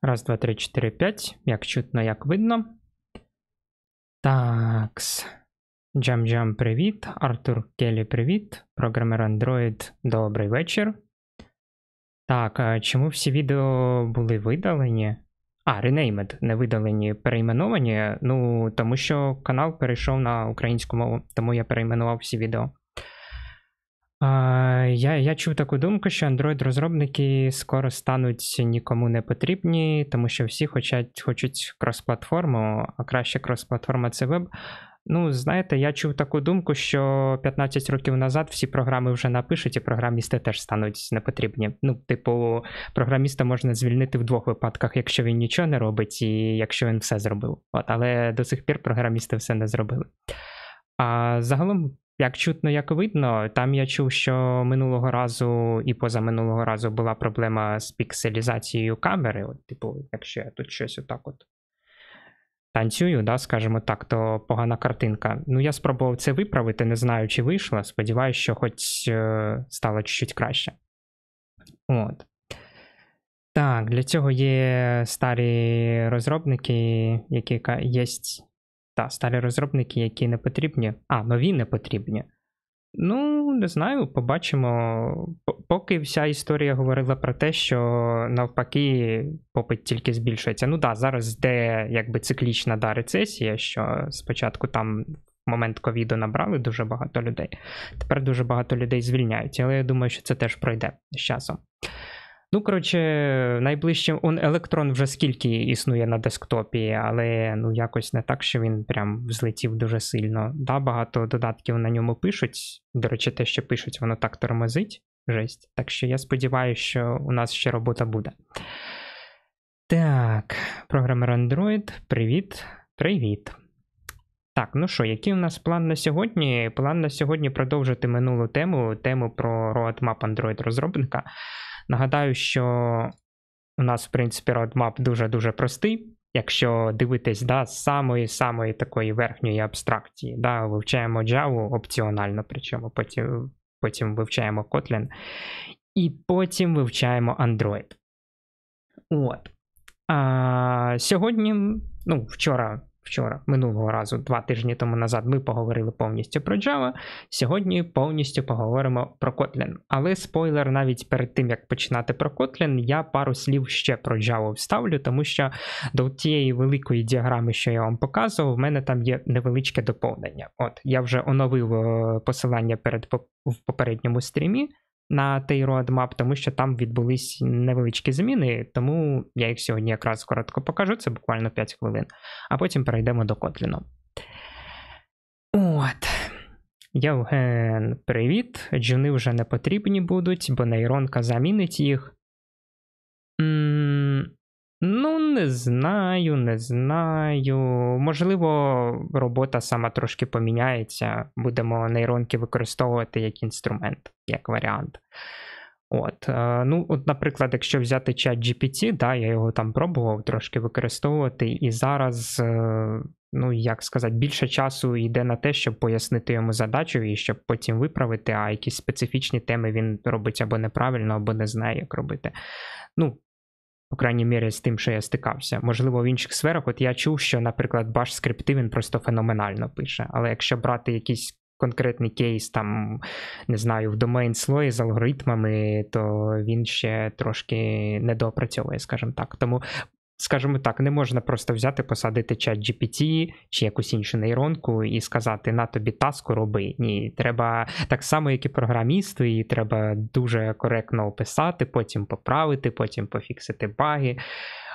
Раз, два, три, 4, 5. Як чутно, як видно. Так. Джам-Джам, привіт. Артур Келі, привіт. Програмер Android, добрий вечір. Так, а чому всі відео були видалені? А, ренеймед, не видалені, перейменовані. Ну, тому що канал перейшов на українську мову, тому я перейменував всі відео. Я я чув таку думку, що Android-розробники скоро стануть нікому не потрібні, тому що всі хочуть хочуть крос-платформу, а краще крос-платформа це веб. Ну, знаєте, я чув таку думку, що 15 років назад всі програми вже напишуть, і програмісти теж стануть непотрібні. Ну, типу, програміста можна звільнити в двох випадках, якщо він нічого не робить, і якщо він все зробив. От, Але до сих пір програмісти все не зробили. А загалом як чутно, як видно, там я чув, що минулого разу і позаминулого разу була проблема з пікселізацією камери. От, Типу, якщо я тут щось отак от танцюю, да, скажімо так, то погана картинка. Ну, я спробував це виправити, не знаю, чи вийшло. Сподіваюся, що хоч е, стало чуть-чуть краще. От. Так, для цього є старі розробники, які є та старі розробники, які не потрібні, а нові не потрібні. Ну, не знаю, побачимо. Поки вся історія говорила про те, що навпаки попит тільки збільшується. Ну да, зараз де якби циклічна да, рецесія, що спочатку там в момент ковіду набрали дуже багато людей, тепер дуже багато людей звільняють, але я думаю, що це теж пройде з часом. Ну, коротше, найближче он електрон вже скільки існує на десктопі, але ну якось не так, що він прям взлетів дуже сильно. Да, Багато додатків на ньому пишуть. До речі, те, що пишуть, воно так тормозить. Жесть. Так що я сподіваюся, що у нас ще робота буде. Так, програмер Android, привіт. Привіт. Так, ну що, який у нас план на сьогодні? План на сьогодні продовжити минулу тему тему про roadmap Android розробника. Нагадаю, що у нас, в принципі, родмап дуже-дуже простий. Якщо дивитись да, з самої-самої такої верхньої абстракції, да, вивчаємо Java опціонально, причому потім потім вивчаємо Kotlin, і потім вивчаємо Android. От. А, Сьогодні, ну, вчора вчора, минулого разу, два тижні тому назад, ми поговорили повністю про Java. Сьогодні повністю поговоримо про Kotlin. Але спойлер, навіть перед тим як починати про Kotlin, я пару слів ще про Java вставлю, тому що до тієї великої діаграми, що я вам показував, в мене там є невеличке доповнення. От я вже оновив е, посилання перед в попередньому стрімі на той roadmap, тому що там відбулись невеличкі зміни, тому я їх сьогодні якраз коротко покажу, це буквально 5 хвилин, а потім перейдемо до Котліну. От. Євген, привіт. Джуни вже не потрібні будуть, бо нейронка замінить їх. М Ну, не знаю, не знаю. Можливо, робота сама трошки поміняється. Будемо нейронки використовувати як інструмент, як варіант. От, е, ну, от, наприклад, якщо взяти чат GPT, да, я його там пробував трошки використовувати, і зараз, е, ну як сказати, більше часу йде на те, щоб пояснити йому задачу і щоб потім виправити, а якісь специфічні теми він робить або неправильно, або не знає, як робити. Ну, по крайній мірі, з тим, що я стикався. Можливо, в інших сферах, от я чув, що, наприклад, баш скрипти він просто феноменально пише. Але якщо брати якийсь Конкретний кейс, там, не знаю, в домейн слої з алгоритмами, то він ще трошки недоопрацьовує, скажімо так. Тому скажімо так, не можна просто взяти, посадити чат GPT чи якусь іншу нейронку і сказати на тобі таску роби. Ні, треба так само, як і програмісту, її треба дуже коректно описати, потім поправити, потім пофіксити баги.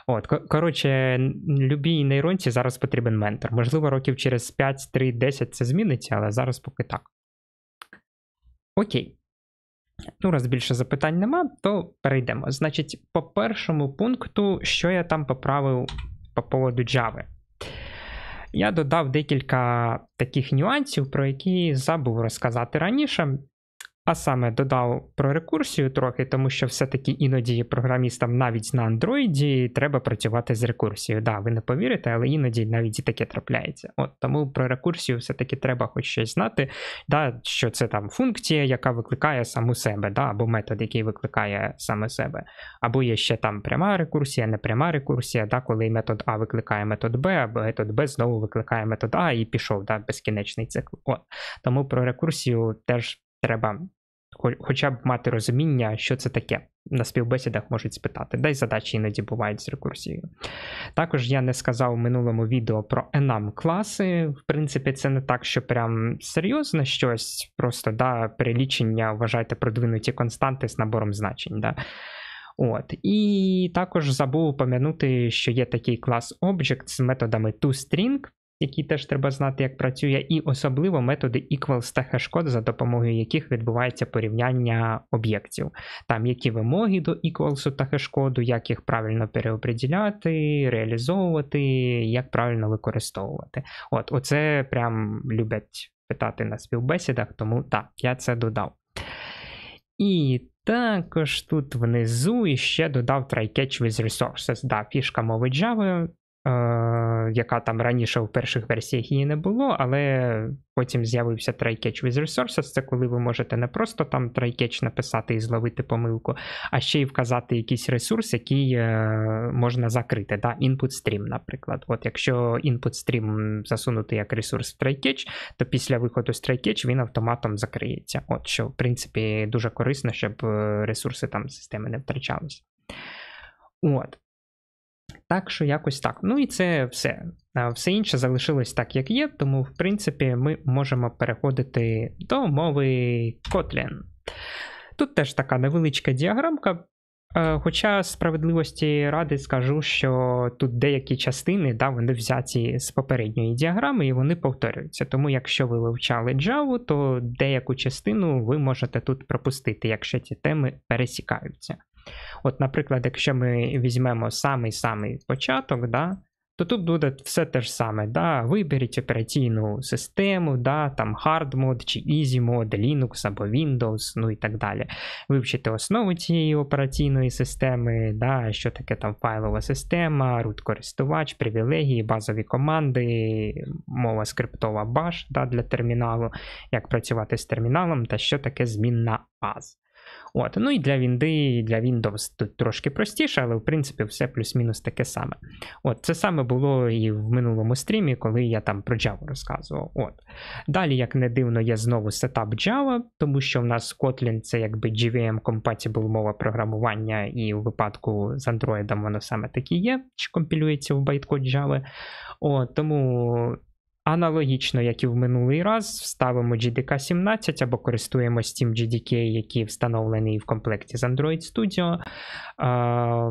От, коротше, любій нейронці зараз потрібен ментор. Можливо, років через 5, 3, 10 це зміниться, але зараз поки так. Окей. Ну, раз більше запитань нема, то перейдемо. Значить, по першому пункту, що я там поправив по поводу Java. Я додав декілька таких нюансів, про які забув розказати раніше. А саме додав про рекурсію трохи, тому що все-таки іноді програмістам навіть на андроїді треба працювати з рекурсією. Да, ви не повірите, але іноді навіть і таке трапляється. От Тому про рекурсію все-таки треба хоч щось знати, да, що це там функція, яка викликає саму себе, да, або метод, який викликає саме себе. Або є ще там пряма рекурсія, непряма рекурсія, да, коли метод А викликає метод Б, або метод Б знову викликає метод А і пішов да, безкінечний цикл. От. Тому про рекурсію теж треба хоча б мати розуміння, що це таке. На співбесідах можуть спитати, де й задачі іноді бувають з рекурсією. Також я не сказав у минулому відео про enum класи. В принципі, це не так, що прям серйозно щось, просто да, перелічення, вважайте, продвинуті константи з набором значень. Да. От. І також забув пом'янути, що є такий клас Object з методами toString який теж треба знати, як працює, і особливо методи equals та хешкод, за допомогою яких відбувається порівняння об'єктів. Там які вимоги до equals та хешкоду, як їх правильно переоприділяти, реалізовувати, як правильно використовувати. От, оце прям люблять питати на співбесідах, тому так, я це додав. І також тут внизу іще додав try catch with resources. Да, фішка мови Java Е, яка там раніше в перших версіях її не було, але потім з'явився try-catch with resources, це коли ви можете не просто там try-catch написати і зловити помилку, а ще й вказати якийсь ресурс, який е, можна закрити. да? Input stream, наприклад. От Якщо input stream засунути як ресурс в try-catch, то після виходу з try-catch він автоматом закриється. От Що, в принципі, дуже корисно, щоб е, ресурси там системи не втрачались. От. Так що якось так. Ну і це все. Все інше залишилось так, як є, тому, в принципі, ми можемо переходити до мови Kotlin. Тут теж така невеличка діаграмка. Е, хоча справедливості ради скажу, що тут деякі частини да, вони взяті з попередньої діаграми і вони повторюються. Тому, якщо ви вивчали Java, то деяку частину ви можете тут пропустити, якщо ці теми пересікаються. От, наприклад, якщо ми візьмемо самий-самий початок, да, то тут буде все те ж саме. Да, Виберіть операційну систему, да, там hard mode чи easy mode, Linux або Windows, ну і так далі. Вивчити основу цієї операційної системи, да, що таке там файлова система, root користувач, привілегії, базові команди, мова скриптова баш да, для терміналу, як працювати з терміналом та що таке змінна база. От, Ну і для Вінди, і для Windows тут трошки простіше, але в принципі все плюс-мінус таке саме. От, Це саме було і в минулому стрімі, коли я там про Java розказував. От. Далі, як не дивно, є знову сетап Java, тому що в нас Kotlin це якби GVM compatible мова програмування, і в випадку з Android воно саме таке є, чи компілюється в байткод Java. От, Тому Аналогічно, як і в минулий раз, вставимо GDK 17 або користуємось тим GDK, який встановлений в комплекті з Android Studio.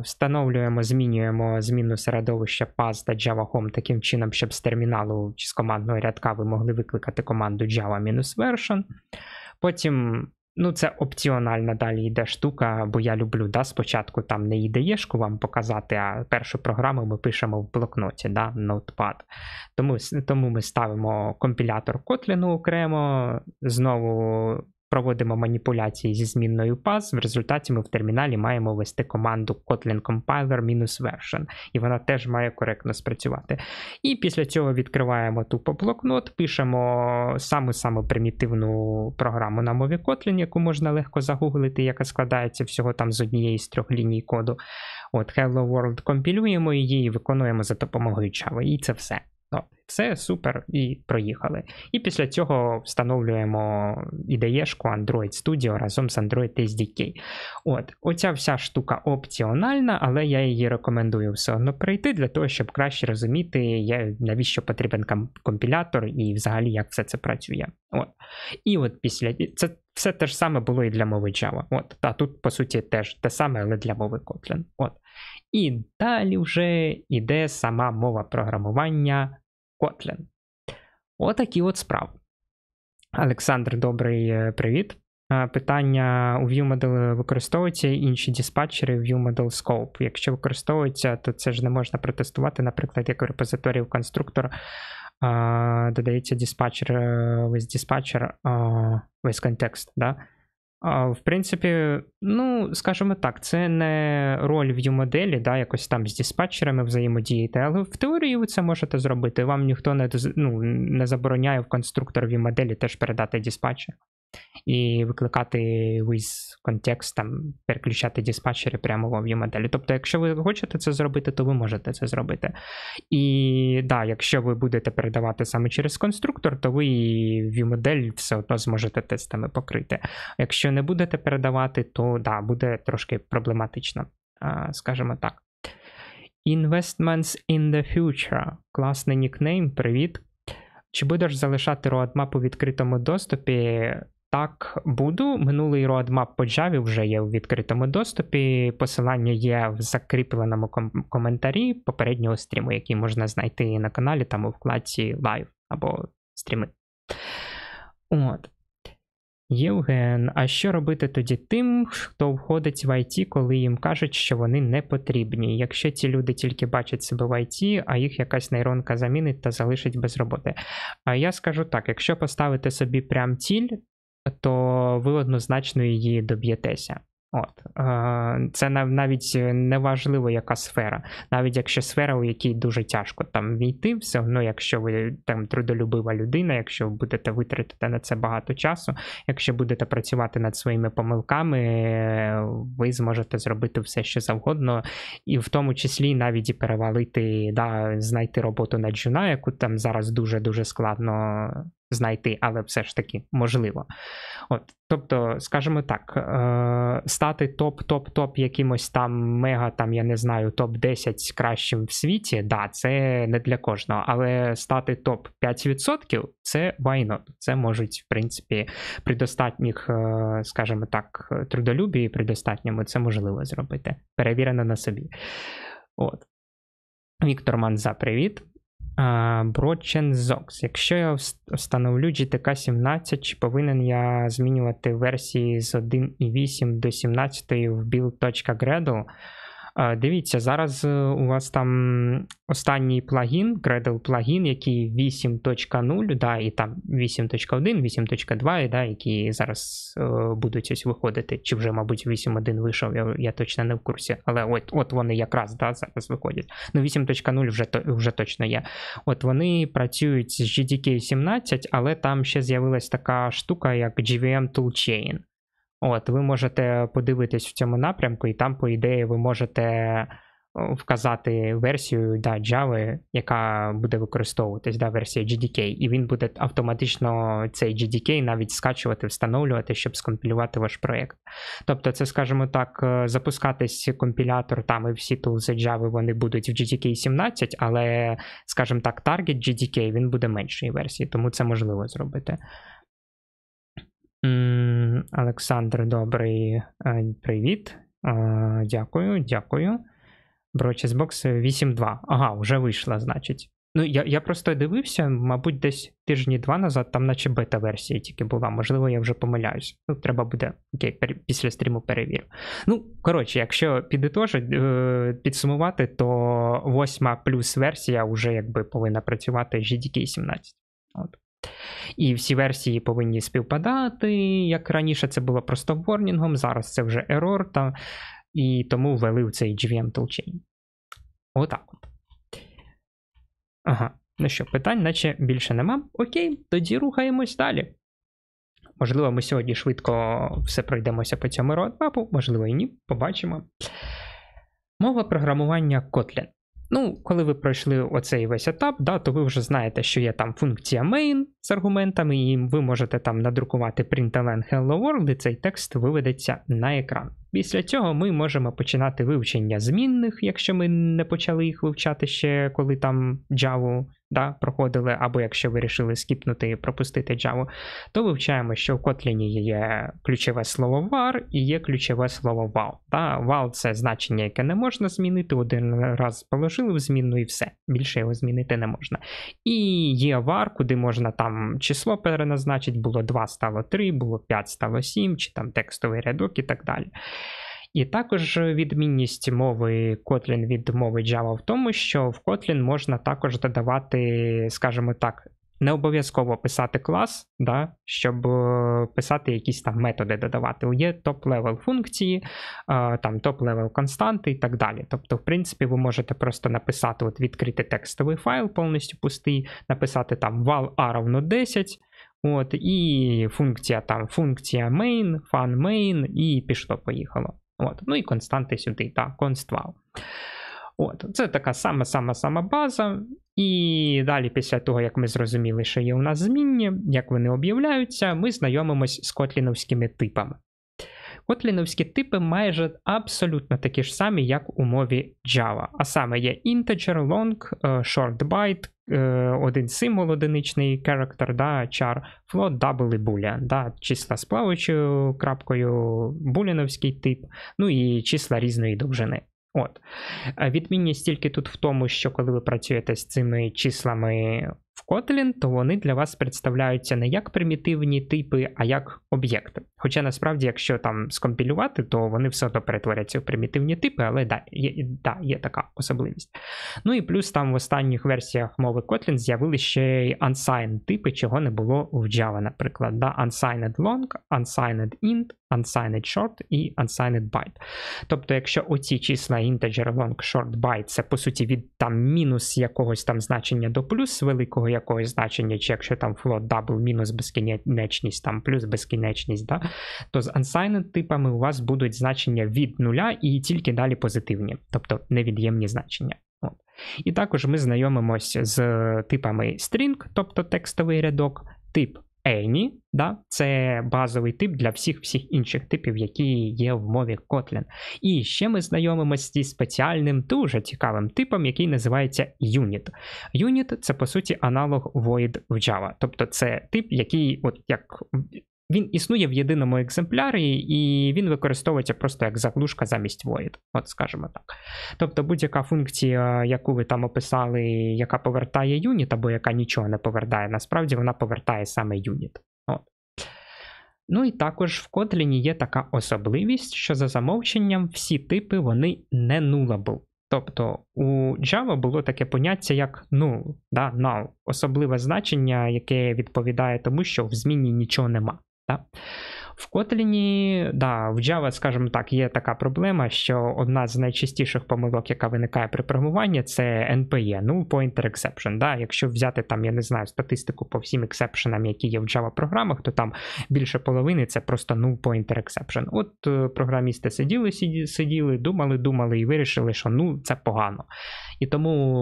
Встановлюємо, змінюємо зміну середовища PAS та Java Home таким чином, щоб з терміналу чи з командного рядка ви могли викликати команду Java-version. Потім Ну, це опціональна далі йде штука, бо я люблю да, спочатку там не ідеєшку вам показати, а першу програму ми пишемо в блокноті, да, Notepad. Тому тому ми ставимо компілятор Kotlin окремо, знову Проводимо маніпуляції зі змінною PAS, В результаті ми в терміналі маємо ввести команду Kotlin Compiler-version, і вона теж має коректно спрацювати. І після цього відкриваємо тупо блокнот, пишемо саму-саму примітивну програму на мові Kotlin, яку можна легко загуглити, яка складається всього там з однієї з трьох ліній коду. От Hello World компілюємо її і виконуємо за допомогою Java. І це все. Це ну, супер, і проїхали. І після цього встановлюємо ідеєшку Android Studio разом з Android SDK. От, Оця вся штука опціональна, але я її рекомендую все одно прийти для того, щоб краще розуміти, навіщо потрібен компілятор і взагалі як все це працює. От. І от після це все те ж саме було і для мови Java. От, Та тут, по суті, теж те саме, але для мови Kotlin. От. І далі вже іде сама мова програмування. Kotlin. Отакі от справи. Олександр, добрий е, привіт. Е, питання у ViewModel е, використовуються інші диспатчери ViewModel Scope. Якщо використовуються, то це ж не можна протестувати, наприклад, як у репозиторії в конструктор додається диспатчер весь диспатчер весь контекст. Да? В принципі, ну, скажімо так, це не роль view моделі, да, якось там з диспатчерами взаємодіяти, але в теорії ви це можете зробити. Вам ніхто не ну, не забороняє в конструктор view моделі теж передати диспатчер і викликати with контекст, там, переключати диспатчери прямо в view моделі. Тобто, якщо ви хочете це зробити, то ви можете це зробити. І да, якщо ви будете передавати саме через конструктор, то ви view модель все одно зможете тестами покрити. Якщо не будете передавати, то да, буде трошки проблематично, скажімо так. Investments in the Future. Класний нікнейм. Привіт. Чи будеш залишати roadmap у відкритому доступі? Так, буду. Минулий roadmap по Java вже є у відкритому доступі. Посилання є в закріпленому ком- коментарі попереднього стріму, який можна знайти на каналі, там у вкладці Live або стріми. От. Євген, а що робити тоді тим, хто входить в ІТ, коли їм кажуть, що вони не потрібні? Якщо ці люди тільки бачать себе в ІТ, а їх якась нейронка замінить та залишить без роботи? А я скажу так: якщо поставити собі прям ціль, то ви однозначно її доб'єтеся. От це навіть е, неважливо, яка сфера, навіть якщо сфера, у якій дуже тяжко там війти, все одно, якщо ви там трудолюбива людина, якщо будете витратити на це багато часу, якщо будете працювати над своїми помилками, ви зможете зробити все, що завгодно, і в тому числі навіть і перевалити, да, знайти роботу на джуна, яку там зараз дуже дуже складно знайти, але все ж таки можливо. От, Тобто, скажімо так, е, стати топ-топ-топ якимось там мега, там, я не знаю, топ-10 кращим в світі, да, це не для кожного, але стати топ-5% це why not. Це можуть, в принципі, при достатніх, е, скажімо так, трудолюбі, при достатньому це можливо зробити. Перевірено на собі. От. Віктор Манза, привіт. Brochenzox. Якщо я встановлю GTK 17, чи повинен я змінювати версії з 1.8 до 17 в build.gradle? Е, дивіться, зараз е, у вас там останній плагін, Gradle плагін, який 8.0, да, і там 8.1, 8.2, да, які зараз е, будуть ось виходити. Чи вже, мабуть, 8.1 вийшов, я я точно не в курсі, але от от вони якраз да, зараз виходять. Ну, 8.0 вже вже точно є. От вони працюють з GDK 17, але там ще з'явилась така штука, як GVM Toolchain. От, ви можете подивитись в цьому напрямку, і там, по ідеї, ви можете вказати версію да, Java, яка буде використовуватись, да, версія GDK, і він буде автоматично цей GDK навіть скачувати, встановлювати, щоб скомпілювати ваш проєкт. Тобто, це, скажімо так, е, запускатись компілятор там і всі тулзи Java вони будуть в GDK 17, але, скажімо так, таргет GDK він буде меншої версії, тому це можливо зробити. Олександр, добрий е, привіт. Е, дякую, дякую. Брочесбокс 8.2. Ага, вже вийшла, значить. Ну, я я просто дивився, мабуть, десь тижні два назад, там наче бета-версія тільки була. Можливо, я вже помиляюсь. Ну, треба буде окей, пер, після стріму перевірю. Ну, коротше, якщо підітожити, е, підсумувати, то 8 плюс версія вже якби повинна працювати GDK 17. От. І всі версії повинні співпадати. Як раніше це було просто ворнінгом, зараз це вже ерор, та, і тому ввели в цей GVM toolchain. Отак от. Ага, ну що, питань, наче більше нема. Окей, тоді рухаємось далі. Можливо, ми сьогодні швидко все пройдемося по цьому родмапу, можливо, і ні. Побачимо. Мова програмування Kotlin. Ну, коли ви пройшли оцей весь етап, да, то ви вже знаєте, що є там функція main з аргументами, і ви можете там надрукувати println Hello World, і цей текст виведеться на екран. Після цього ми можемо починати вивчення змінних, якщо ми не почали їх вивчати ще, коли там Java да, проходили, або якщо вирішили скіпнути і пропустити Java, то вивчаємо, що в Kotlin є ключове слово var і є ключове слово val. Да? Val це значення, яке не можна змінити, один раз положили в зміну і все. Більше його змінити не можна. І є var, куди можна там число переназначити, було 2, стало 3, було 5, стало 7, чи там текстовий рядок і так далі. І також відмінність мови Kotlin від мови Java в тому, що в Kotlin можна також додавати, скажімо так, не обов'язково писати клас, да, щоб е, писати якісь там методи додавати. Є топ-левел функції, е, там топ-левел константи і так далі. Тобто, в принципі, ви можете просто написати, от відкрити текстовий файл, повністю пустий, написати там val a равно 10. От, і функція там, функція main, fun main, і пішло-поїхало. От. Ну і константи сюди, так, конствал. От, Це така сама-сама-сама база. І далі, після того, як ми зрозуміли, що є у нас змінні, як вони об'являються, ми знайомимось з котліновськими типами. Котліновські типи майже абсолютно такі ж самі, як у мові Java. А саме є integer, long, е, short byte, Е, один символ одиничний характер, да, char, float, double і boolean, да, числа з плаваючою крапкою, буліновський тип, ну і числа різної довжини. От. Е, відмінність тільки тут в тому, що коли ви працюєте з цими числами в Kotlin, то вони для вас представляються не як примітивні типи, а як об'єкти. Хоча насправді, якщо там скомпілювати, то вони все одно перетворяться в примітивні типи, але да, є, да, є така особливість. Ну і плюс там в останніх версіях мови Kotlin з'явилися ще й unsigned типи, чого не було в Java, наприклад. Да? Unsigned long, unsigned int, unsigned short і unsigned byte. Тобто, якщо оці числа integer, long, short, byte, це по суті від там мінус якогось там значення до плюс великого великого якогось значення, чи якщо там float double мінус безкінечність, там плюс безкінечність, да, то з unsigned типами у вас будуть значення від нуля і тільки далі позитивні, тобто невід'ємні значення. От. І також ми знайомимось з типами string, тобто текстовий рядок, тип Any, да, це базовий тип для всіх-всіх інших типів, які є в мові Kotlin. І ще ми знайомимося зі спеціальним, дуже цікавим типом, який називається Unit. Unit це, по суті, аналог Void в Java. Тобто це тип, який, от як він існує в єдиному екземплярі, і він використовується просто як заглушка замість void, от скажімо так. Тобто будь-яка функція, яку ви там описали, яка повертає юніт, або яка нічого не повертає, насправді вона повертає саме юніт. От. Ну і також в Kotlin є така особливість, що за замовченням всі типи вони не nullable. Тобто у Java було таке поняття, як null, ну, да, null, особливе значення, яке відповідає тому, що в зміні нічого нема. Да? В Kotlin, да, в Java, скажімо так, є така проблема, що одна з найчастіших помилок, яка виникає при програмуванні, це NPE, ну, Pointer Exception. Да? Якщо взяти там, я не знаю, статистику по всім ексепшенам, які є в Java програмах, то там більше половини це просто ну Pointer Exception. От е, програмісти сиділи, сиділи, думали, думали і вирішили, що ну це погано. І тому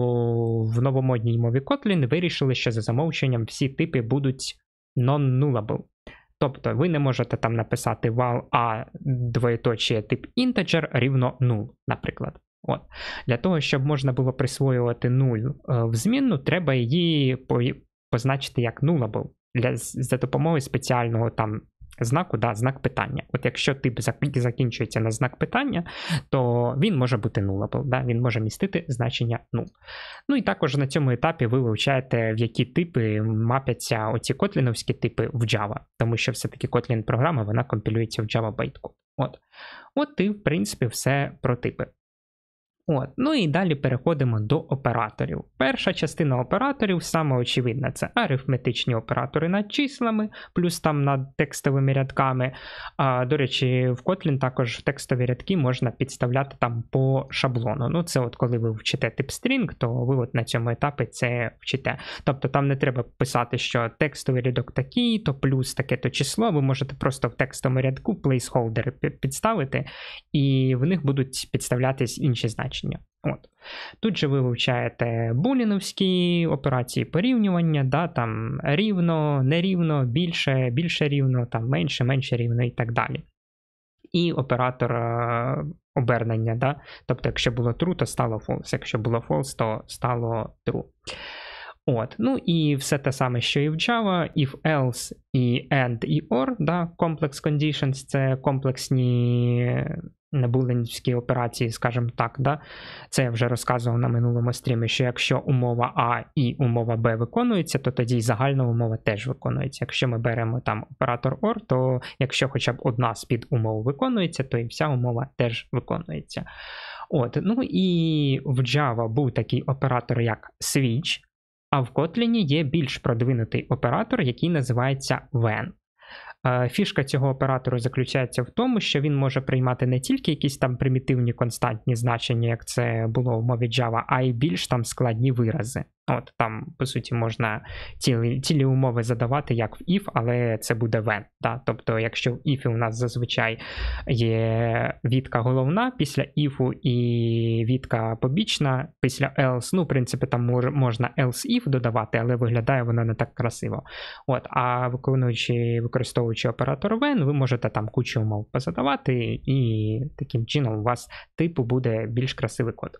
в новомодній мові Kotlin вирішили, що за замовченням всі типи будуть non-nullable. Тобто ви не можете там написати вал а двоєточіє тип integer рівно 0, наприклад. От. Для того, щоб можна було присвоювати 0 е, в змінну, треба її позначити як nullable для, за допомогою спеціального там знаку, да, знак питання. От якщо тип закінчується на знак питання, то він може бути nullable, да, він може містити значення null. Ну і також на цьому етапі ви вивчаєте, в які типи мапяться оці котліновські типи в Java, тому що все-таки котлін програма вона компілюється в Java байт От. От і, в принципі, все про типи. От. Ну і далі переходимо до операторів. Перша частина операторів саме очевидна, це арифметичні оператори над числами, плюс там над текстовими рядками. А, До речі, в Kotlin також в текстові рядки можна підставляти там по шаблону. Ну, це от коли ви вчите типстрінг, то ви от на цьому етапі це вчите. Тобто там не треба писати, що текстовий рядок такий, то плюс таке то число. Ви можете просто в текстовому рядку плейсхолдери підставити, і в них будуть підставлятись інші значення рішення. От. Тут же ви вивчаєте буліновські операції порівнювання, да, там рівно, нерівно, більше, більше рівно, там менше, менше рівно і так далі. І оператор е, обернення. Да? Тобто, якщо було true, то стало false, якщо було false, то стало true. От, Ну і все те саме, що і в Java, if else, і AND, і OR, да, complex conditions це комплексні на операції, скажімо так, да? це я вже розказував на минулому стрімі, що якщо умова А і умова Б виконується, то тоді й загальна умова теж виконується. Якщо ми беремо там оператор OR, то якщо хоча б одна з під умов виконується, то і вся умова теж виконується. От, Ну і в Java був такий оператор, як Switch, а в Kotlin є більш продвинутий оператор, який називається WHEN. Е, фішка цього оператору заключається в тому, що він може приймати не тільки якісь там примітивні константні значення, як це було в мові Java, а й більш там складні вирази. От Там, по суті, можна цілі цілі умови задавати, як в if, але це буде when. Да? Тобто, якщо в if у нас зазвичай є відка головна після if і Відка побічна, після else, ну, в принципі, там можна else if додавати, але виглядає воно не так красиво. От, А виконуючи, використовуючи оператор when, ви можете там кучу умов позадавати, і таким чином у вас типу буде більш красивий код.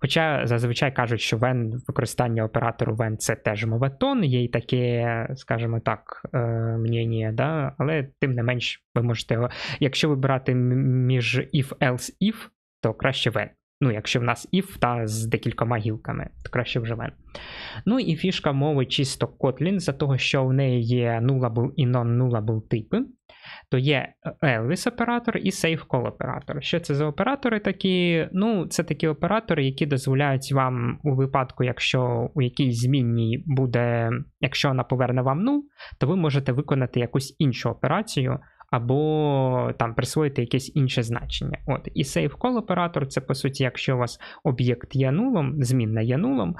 Хоча зазвичай кажуть, що when використовує питання оператору Вен це теж моветон, є й таке, скажімо так, е, мнення, да? але тим не менш, ви можете його. Якщо вибирати між if, else, if, то краще Вен. Ну, якщо в нас if та з декількома гілками, то краще вже Вен. Ну і фішка мови чисто Kotlin, за того, що в неї є nullable і non-nullable типи то є е, Elvis оператор і SafeCall оператор. Що це за оператори такі? Ну, це такі оператори, які дозволяють вам у випадку, якщо у якійсь змінній буде, якщо вона поверне вам ну, то ви можете виконати якусь іншу операцію. Або там присвоїти якесь інше значення. От, І кол оператор це, по суті, якщо у вас об'єкт є нулом, змінна є нулом,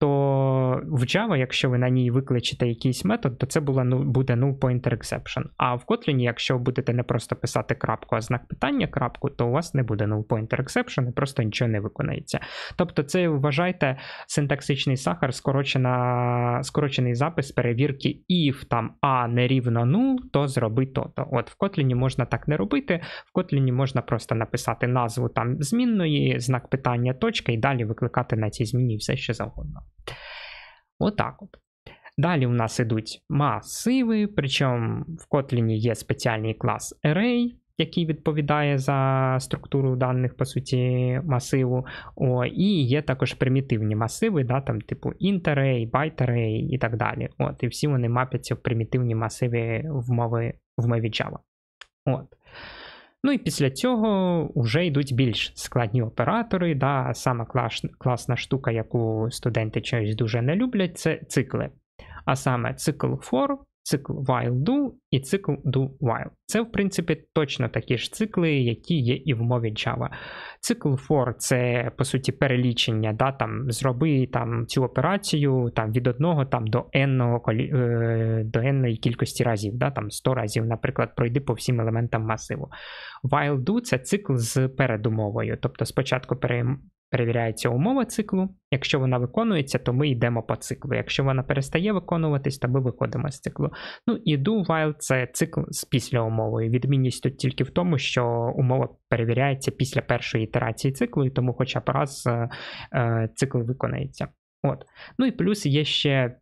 то в Java, якщо ви на ній викличете якийсь метод, то це була, ну, буде null pointer exception. А в Kotlin, якщо ви будете не просто писати крапку, а знак питання крапку, то у вас не буде null pointer exception і просто нічого не виконається. Тобто, це вважайте синтаксичний сахар, скорочена, скорочений запис перевірки if там а не рівно 0, то зроби то-то. От в Kotlin можна так не робити, в Kotlin можна просто написати назву там змінної, знак питання, точка, і далі викликати на цій зміні все що завгодно. Отак от, Далі у нас йдуть масиви, причому в Kotlin є спеціальний клас Array, який відповідає за структуру даних, по суті, масиву. О, І є також примітивні масиви, да, там типу int-array, і так далі. От, І всі вони мапляться в примітивні масиви в мові в мові Java. От. Ну і після цього вже йдуть більш складні оператори. Да, Сама класна штука, яку студенти чогось дуже не люблять, це цикли. А саме цикл ФОР цикл while do і цикл do while. Це, в принципі, точно такі ж цикли, які є і в мові Java. Цикл for це, по суті, перелічення, да, там, зроби там, цю операцію там, від одного там, до n е, до n кількості разів, да, там, 100 разів, наприклад, пройди по всім елементам масиву. While do це цикл з передумовою. Тобто спочатку перевіряється умова циклу. Якщо вона виконується, то ми йдемо по циклу. Якщо вона перестає виконуватись, то ми виходимо з циклу. Ну і do while це цикл з після умовою. Відмінність тут тільки в тому, що умова перевіряється після першої ітерації циклу, і тому хоча б раз е, е цикл виконається. От. Ну і плюс є ще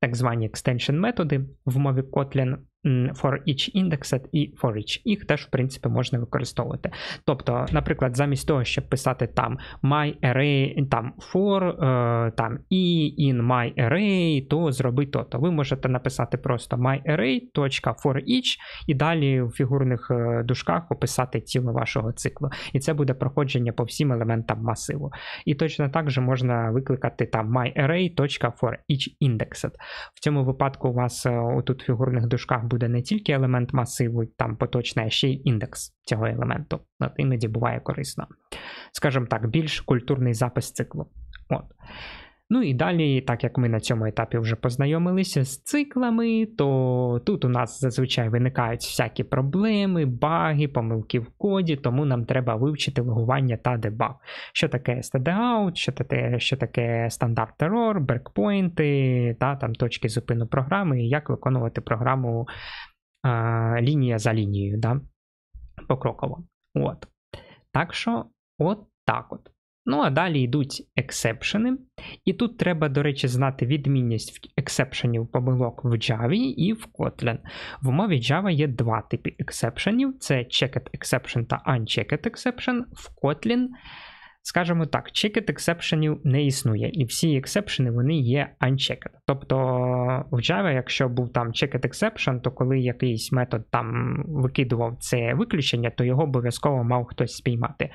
так звані екстеншн методи в мові Kotlin for each indexed і for each. Їх теж, в принципі, можна використовувати. Тобто, наприклад, замість того, щоб писати там my array, там for, е, там і in my array, то зроби то-то. Ви можете написати просто my array.for each і далі в фігурних е, дужках описати цілу вашого циклу. І це буде проходження по всім елементам масиву. І точно так же можна викликати там myArray.for each indexed. В цьому випадку у вас е, тут в фігурних дужках буде буде не тільки елемент масиву, там поточне, а ще й індекс цього елементу. От Іноді буває корисно. Скажімо так, більш культурний запис циклу. От. Ну і далі, так як ми на цьому етапі вже познайомилися з циклами, то тут у нас зазвичай виникають всякі проблеми, баги, помилки в коді, тому нам треба вивчити логування та дебаг. Що таке stdout, що таке що таке стандарт терор, брекпойнти, та там точки зупину програми, і як виконувати програму а, лінія за лінією да, покроково. От. Так що, от так от. Ну, а далі йдуть ексепшени. І тут треба, до речі, знати відмінність ексепшенів помилок в Java і в Kotlin. В умові Java є два типи ексепшенів: це checked exception та unchecked exception. В Kotlin, скажімо так, checked ексепшенів не існує, і всі ексепшени вони є unchecked. Тобто в Java, якщо був там checked exception, то коли якийсь метод там викидував це виключення, то його обов'язково мав хтось спіймати.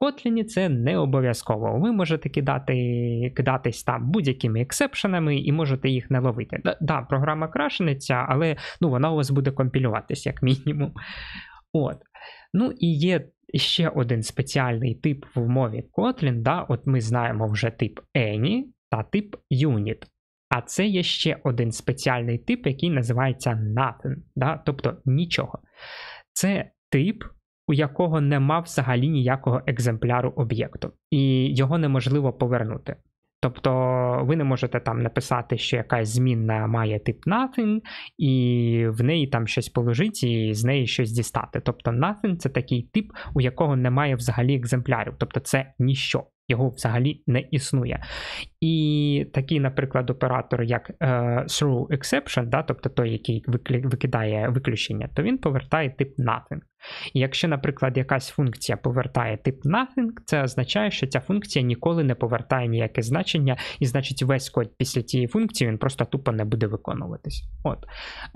Котліні це не обов'язково. Ви можете кидати, кидатись там будь-якими ексепшенами і можете їх не ловити. Да, програма крашенеться, але ну, вона у вас буде компілюватись, як мінімум. От. Ну і є ще один спеціальний тип в мові Kotlin. Да? От ми знаємо вже тип Any та тип Unit. А це є ще один спеціальний тип, який називається nothing, да? тобто нічого. Це тип у якого нема взагалі ніякого екземпляру об'єкту, і його неможливо повернути. Тобто ви не можете там написати, що якась змінна має тип nothing, і в неї там щось положить, і з неї щось дістати. Тобто nothing – це такий тип, у якого немає взагалі екземплярів, тобто це ніщо. Його взагалі не існує. І такий, наприклад, оператор, як е, through exception, да, тобто той, який викидає виключення, то він повертає тип nothing. І якщо, наприклад, якась функція повертає тип nothing, це означає, що ця функція ніколи не повертає ніяке значення, і значить, весь код після цієї функції він просто тупо не буде виконуватись. От.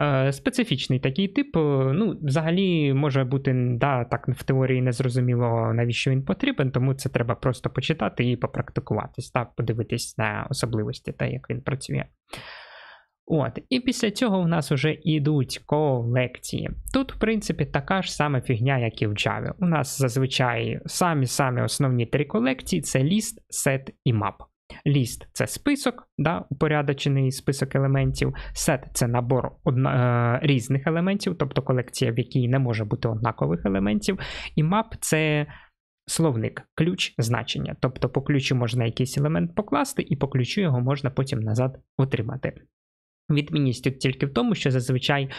Е, Специфічний такий тип, е, ну, взагалі може бути да, так в теорії незрозуміло, навіщо він потрібен, тому це треба просто почитати почитати і попрактикуватись, так, подивитись на особливості та як він працює. От, І після цього у нас вже йдуть колекції. Тут, в принципі, така ж сама фігня, як і в Java. У нас зазвичай самі-самі основні три колекції: це ліст, сет і мап. Ліст це список, да, упорядочений список елементів. Сет це набор одна, е, різних елементів, тобто колекція, в якій не може бути однакових елементів. І мап це Словник ключ значення. Тобто по ключу можна якийсь елемент покласти, і по ключу його можна потім назад отримати. Відмінність тут тільки в тому, що зазвичай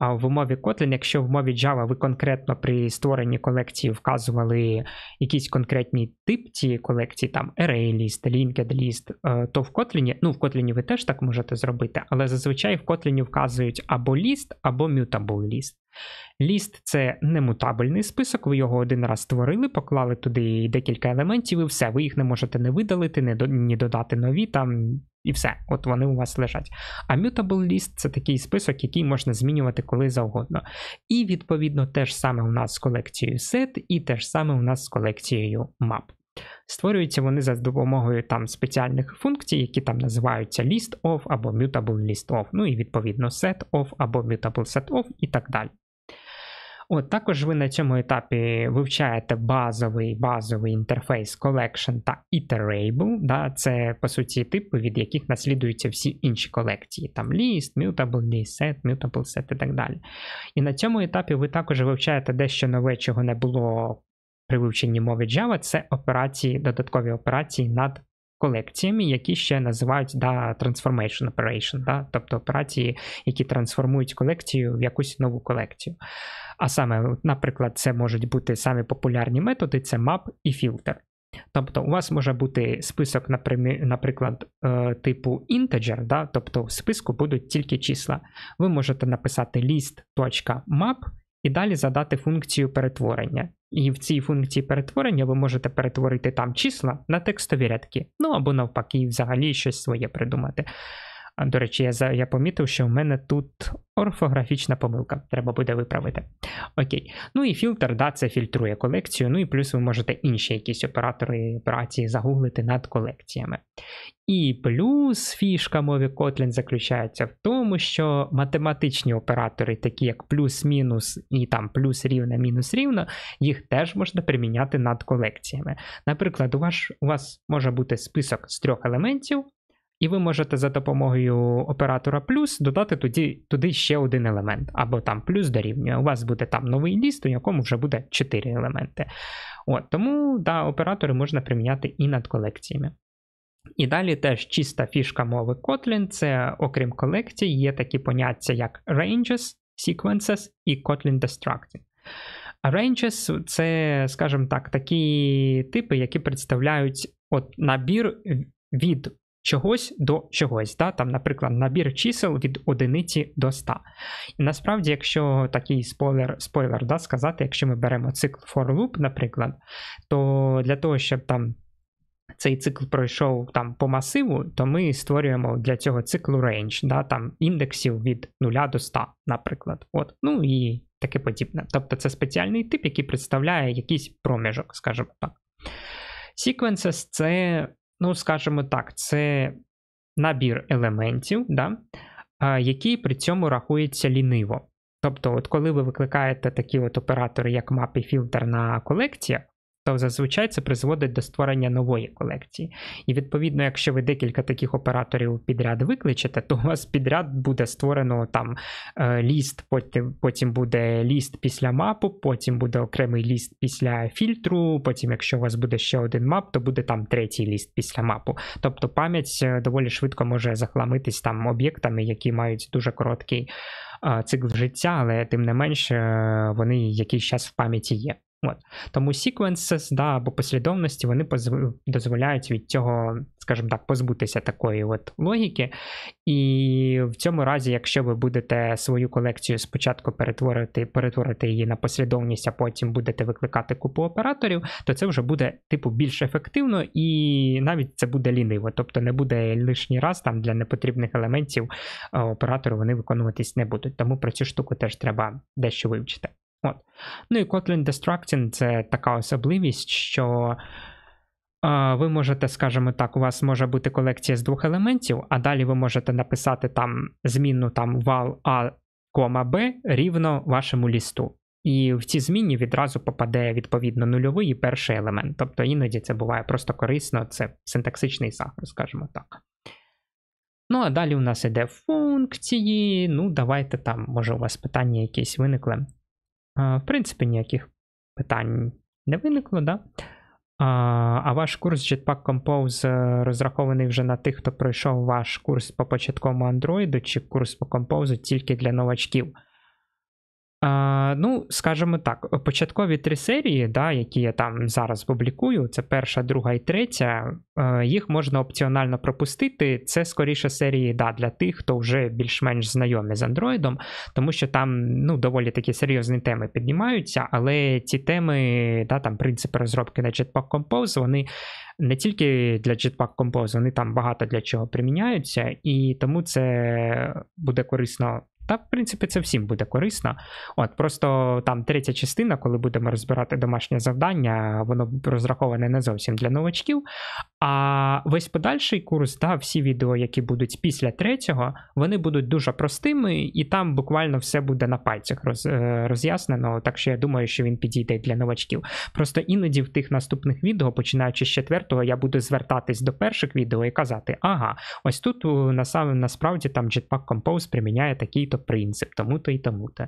в умові Kotlin, якщо в мові Java ви конкретно при створенні колекції вказували якийсь конкретний тип цієї колекції, там ArrayList, LinkedList, е, то в Kotlin, ну в Kotlin ви теж так можете зробити, але зазвичай в Kotlin вказують або ліст, або mutable list. Ліст це немутабельний список, ви його один раз створили, поклали туди декілька елементів, і все, ви їх не можете не видалити, не ні додати нові там, і все, от вони у вас лежать. А mutable list це такий список, який можна змінювати коли завгодно. І, відповідно, те ж саме у нас з колекцією set, і те ж саме у нас з колекцією map. Створюються вони за допомогою там спеціальних функцій, які там називаються list of або mutable list of, ну і відповідно set of або mutable set of і так далі. От Також ви на цьому етапі вивчаєте базовий базовий інтерфейс Collection та Iterable. Да? Це, по суті, типи, від яких наслідуються всі інші колекції: там list, mutable list, set, mutable set і так далі. І на цьому етапі ви також вивчаєте дещо нове, чого не було при вивченні мови Java, це операції, додаткові операції над колекціями, які ще називають да, Transformation Operation, да, тобто операції, які трансформують колекцію в якусь нову колекцію. А саме, наприклад, це можуть бути самі популярні методи: це MAP і фільтр. Тобто, у вас може бути список, наприклад, е, типу integer, да? тобто в списку будуть тільки числа. Ви можете написати list.map і далі задати функцію перетворення. І в цій функції перетворення ви можете перетворити там числа на текстові рядки, ну або навпаки, взагалі щось своє придумати. До речі, я я помітив, що в мене тут орфографічна помилка, треба буде виправити. Окей. Ну і фільтр, да, це фільтрує колекцію. Ну і плюс ви можете інші якісь оператори операції загуглити над колекціями. І плюс фішка мови Kotlin заключається в тому, що математичні оператори, такі як плюс-мінус і там плюс рівне, мінус рівно, їх теж можна приміняти над колекціями. Наприклад, у вас у вас може бути список з трьох елементів, і ви можете за допомогою оператора плюс додати туди, туди ще один елемент, або там плюс дорівнює. У вас буде там новий ліст, у якому вже буде 4 елементи. От, Тому да, оператори можна приміняти і над колекціями. І далі теж чиста фішка мови Kotlin це, окрім колекцій, є такі поняття, як ranges, sequences і Kotlin Destructing. Ranges це, скажімо так, такі типи, які представляють от набір від чогось до чогось. Да? Там, Наприклад, набір чисел від одиниці до 100. І насправді, якщо такий спойлер спойлер да, сказати, якщо ми беремо цикл for loop, наприклад, то для того, щоб там. Цей цикл пройшов там по масиву, то ми створюємо для цього циклу range, да, там індексів від 0 до 100, наприклад. От, Ну і таке подібне. Тобто це спеціальний тип, який представляє якийсь проміжок, скажімо так. Sequences – це ну, скажімо так, це набір елементів, да, який при цьому рахуються ліниво. Тобто, от коли ви викликаєте такі от оператори, як map і filter на колекціях, то зазвичай це призводить до створення нової колекції. І відповідно, якщо ви декілька таких операторів підряд викличете, то у вас підряд буде створено там е, ліст, потім, потім буде ліст після мапу, потім буде окремий ліст після фільтру. Потім, якщо у вас буде ще один мап, то буде там третій ліст після мапу. Тобто пам'ять е, доволі швидко може захламитись там об'єктами, які мають дуже короткий е, цикл життя, але тим не менш, вони якийсь час в пам'яті є. От. Тому sequences, да, або послідовності вони дозволяють від цього, скажімо так, позбутися такої от логіки. І в цьому разі, якщо ви будете свою колекцію спочатку перетворити перетворити її на послідовність, а потім будете викликати купу операторів, то це вже буде типу більш ефективно і навіть це буде ліниво. Тобто не буде лишній раз там для непотрібних елементів е, оператору вони виконуватись не будуть. Тому про цю штуку теж треба дещо вивчити. От. Ну і Kotlin Destructing це така особливість, що е, ви можете, скажімо так, у вас може бути колекція з двох елементів, а далі ви можете написати там зміну там val A, B рівно вашому лісту. І в ці зміни відразу попаде відповідно нульовий і перший елемент. Тобто іноді це буває просто корисно, це синтаксичний захист, скажімо так. Ну, а далі у нас іде функції. Ну, давайте там, може, у вас питання якісь виникли. В принципі, ніяких питань не виникло, да? А ваш курс Jetpack Compose е, розрахований вже на тих, хто пройшов ваш курс по початковому Android чи курс по Compose тільки для новачків. А, Ну, скажімо так, початкові три серії, да, які я там зараз публікую, це перша, друга і третя, е, їх можна опціонально пропустити. Це скоріше серії да, для тих, хто вже більш-менш знайомий з Андроїдом, тому що там ну, доволі такі серйозні теми піднімаються, але ці теми, да, там принципи розробки на Jetpack Compose, вони. Не тільки для Jetpack Compose, вони там багато для чого приміняються, і тому це буде корисно та, в принципі, це всім буде корисно. От, просто там третя частина, коли будемо розбирати домашнє завдання, воно розраховане не зовсім для новачків. А весь подальший курс, та всі відео, які будуть після третього, вони будуть дуже простими, і там буквально все буде на пальцях роз, е, роз'яснено. Так що я думаю, що він підійде для новачків. Просто іноді в тих наступних відео, починаючи з четвертого, я буду звертатись до перших відео і казати: ага, ось тут на насправді там Jetpack Compose приміняє такий-то принцип, тому-то і тому-то.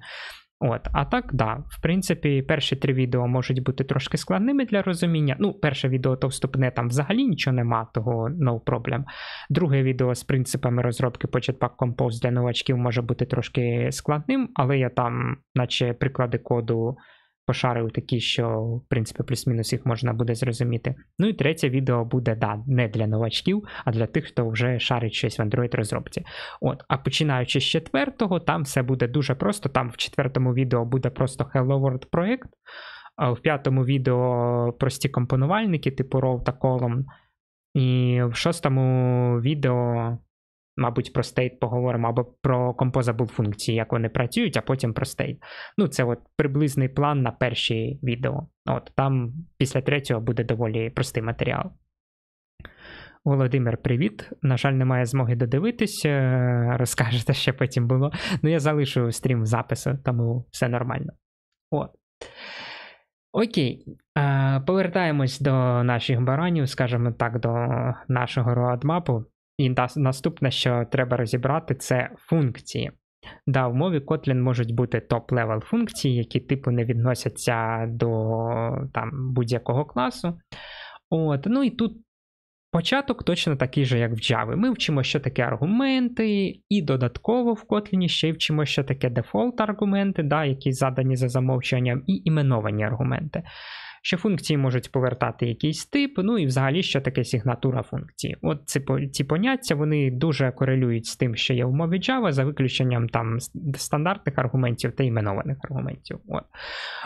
От, а так, да, в принципі, перші три відео можуть бути трошки складними для розуміння. Ну, перше відео то вступне, там взагалі нічого нема, того no problem. Друге відео з принципами розробки по Jetpack Compose для новачків може бути трошки складним, але я там, наче приклади коду пошарив такі, що, в принципі, плюс-мінус їх можна буде зрозуміти. Ну і третє відео буде да, не для новачків, а для тих, хто вже шарить щось в Android розробці. От, А починаючи з четвертого, там все буде дуже просто. Там в четвертому відео буде просто Hello World проект, а в п'ятому відео прості компонувальники, типу row та column. І в шостому відео мабуть, про стейт поговоримо, або про композабл функції, як вони працюють, а потім про стейт. Ну, це от приблизний план на перші відео. От Там після третього буде доволі простий матеріал. Володимир, привіт. На жаль, немає змоги додивитись. Е, розкажете, що потім було. Ну, я залишу стрім запису, тому все нормально. От. Окей, е, повертаємось до наших баранів, скажімо так, до нашого роадмапу. І наступне, що треба розібрати, це функції. Да, в мові Kotlin можуть бути топ-левел функції, які типу не відносяться до там, будь-якого класу. От, Ну і тут початок точно такий же, як в Java. Ми вчимо, що таке аргументи, і додатково в Kotlin ще й вчимо, що таке дефолт-аргументи, да, які задані за замовчуванням, і іменовані аргументи. Ще функції можуть повертати якийсь тип, ну і взагалі що таке сигнатура функції. От ці ці поняття вони дуже корелюють з тим, що є в мові Java, за виключенням там стандартних аргументів та іменованих аргументів. От.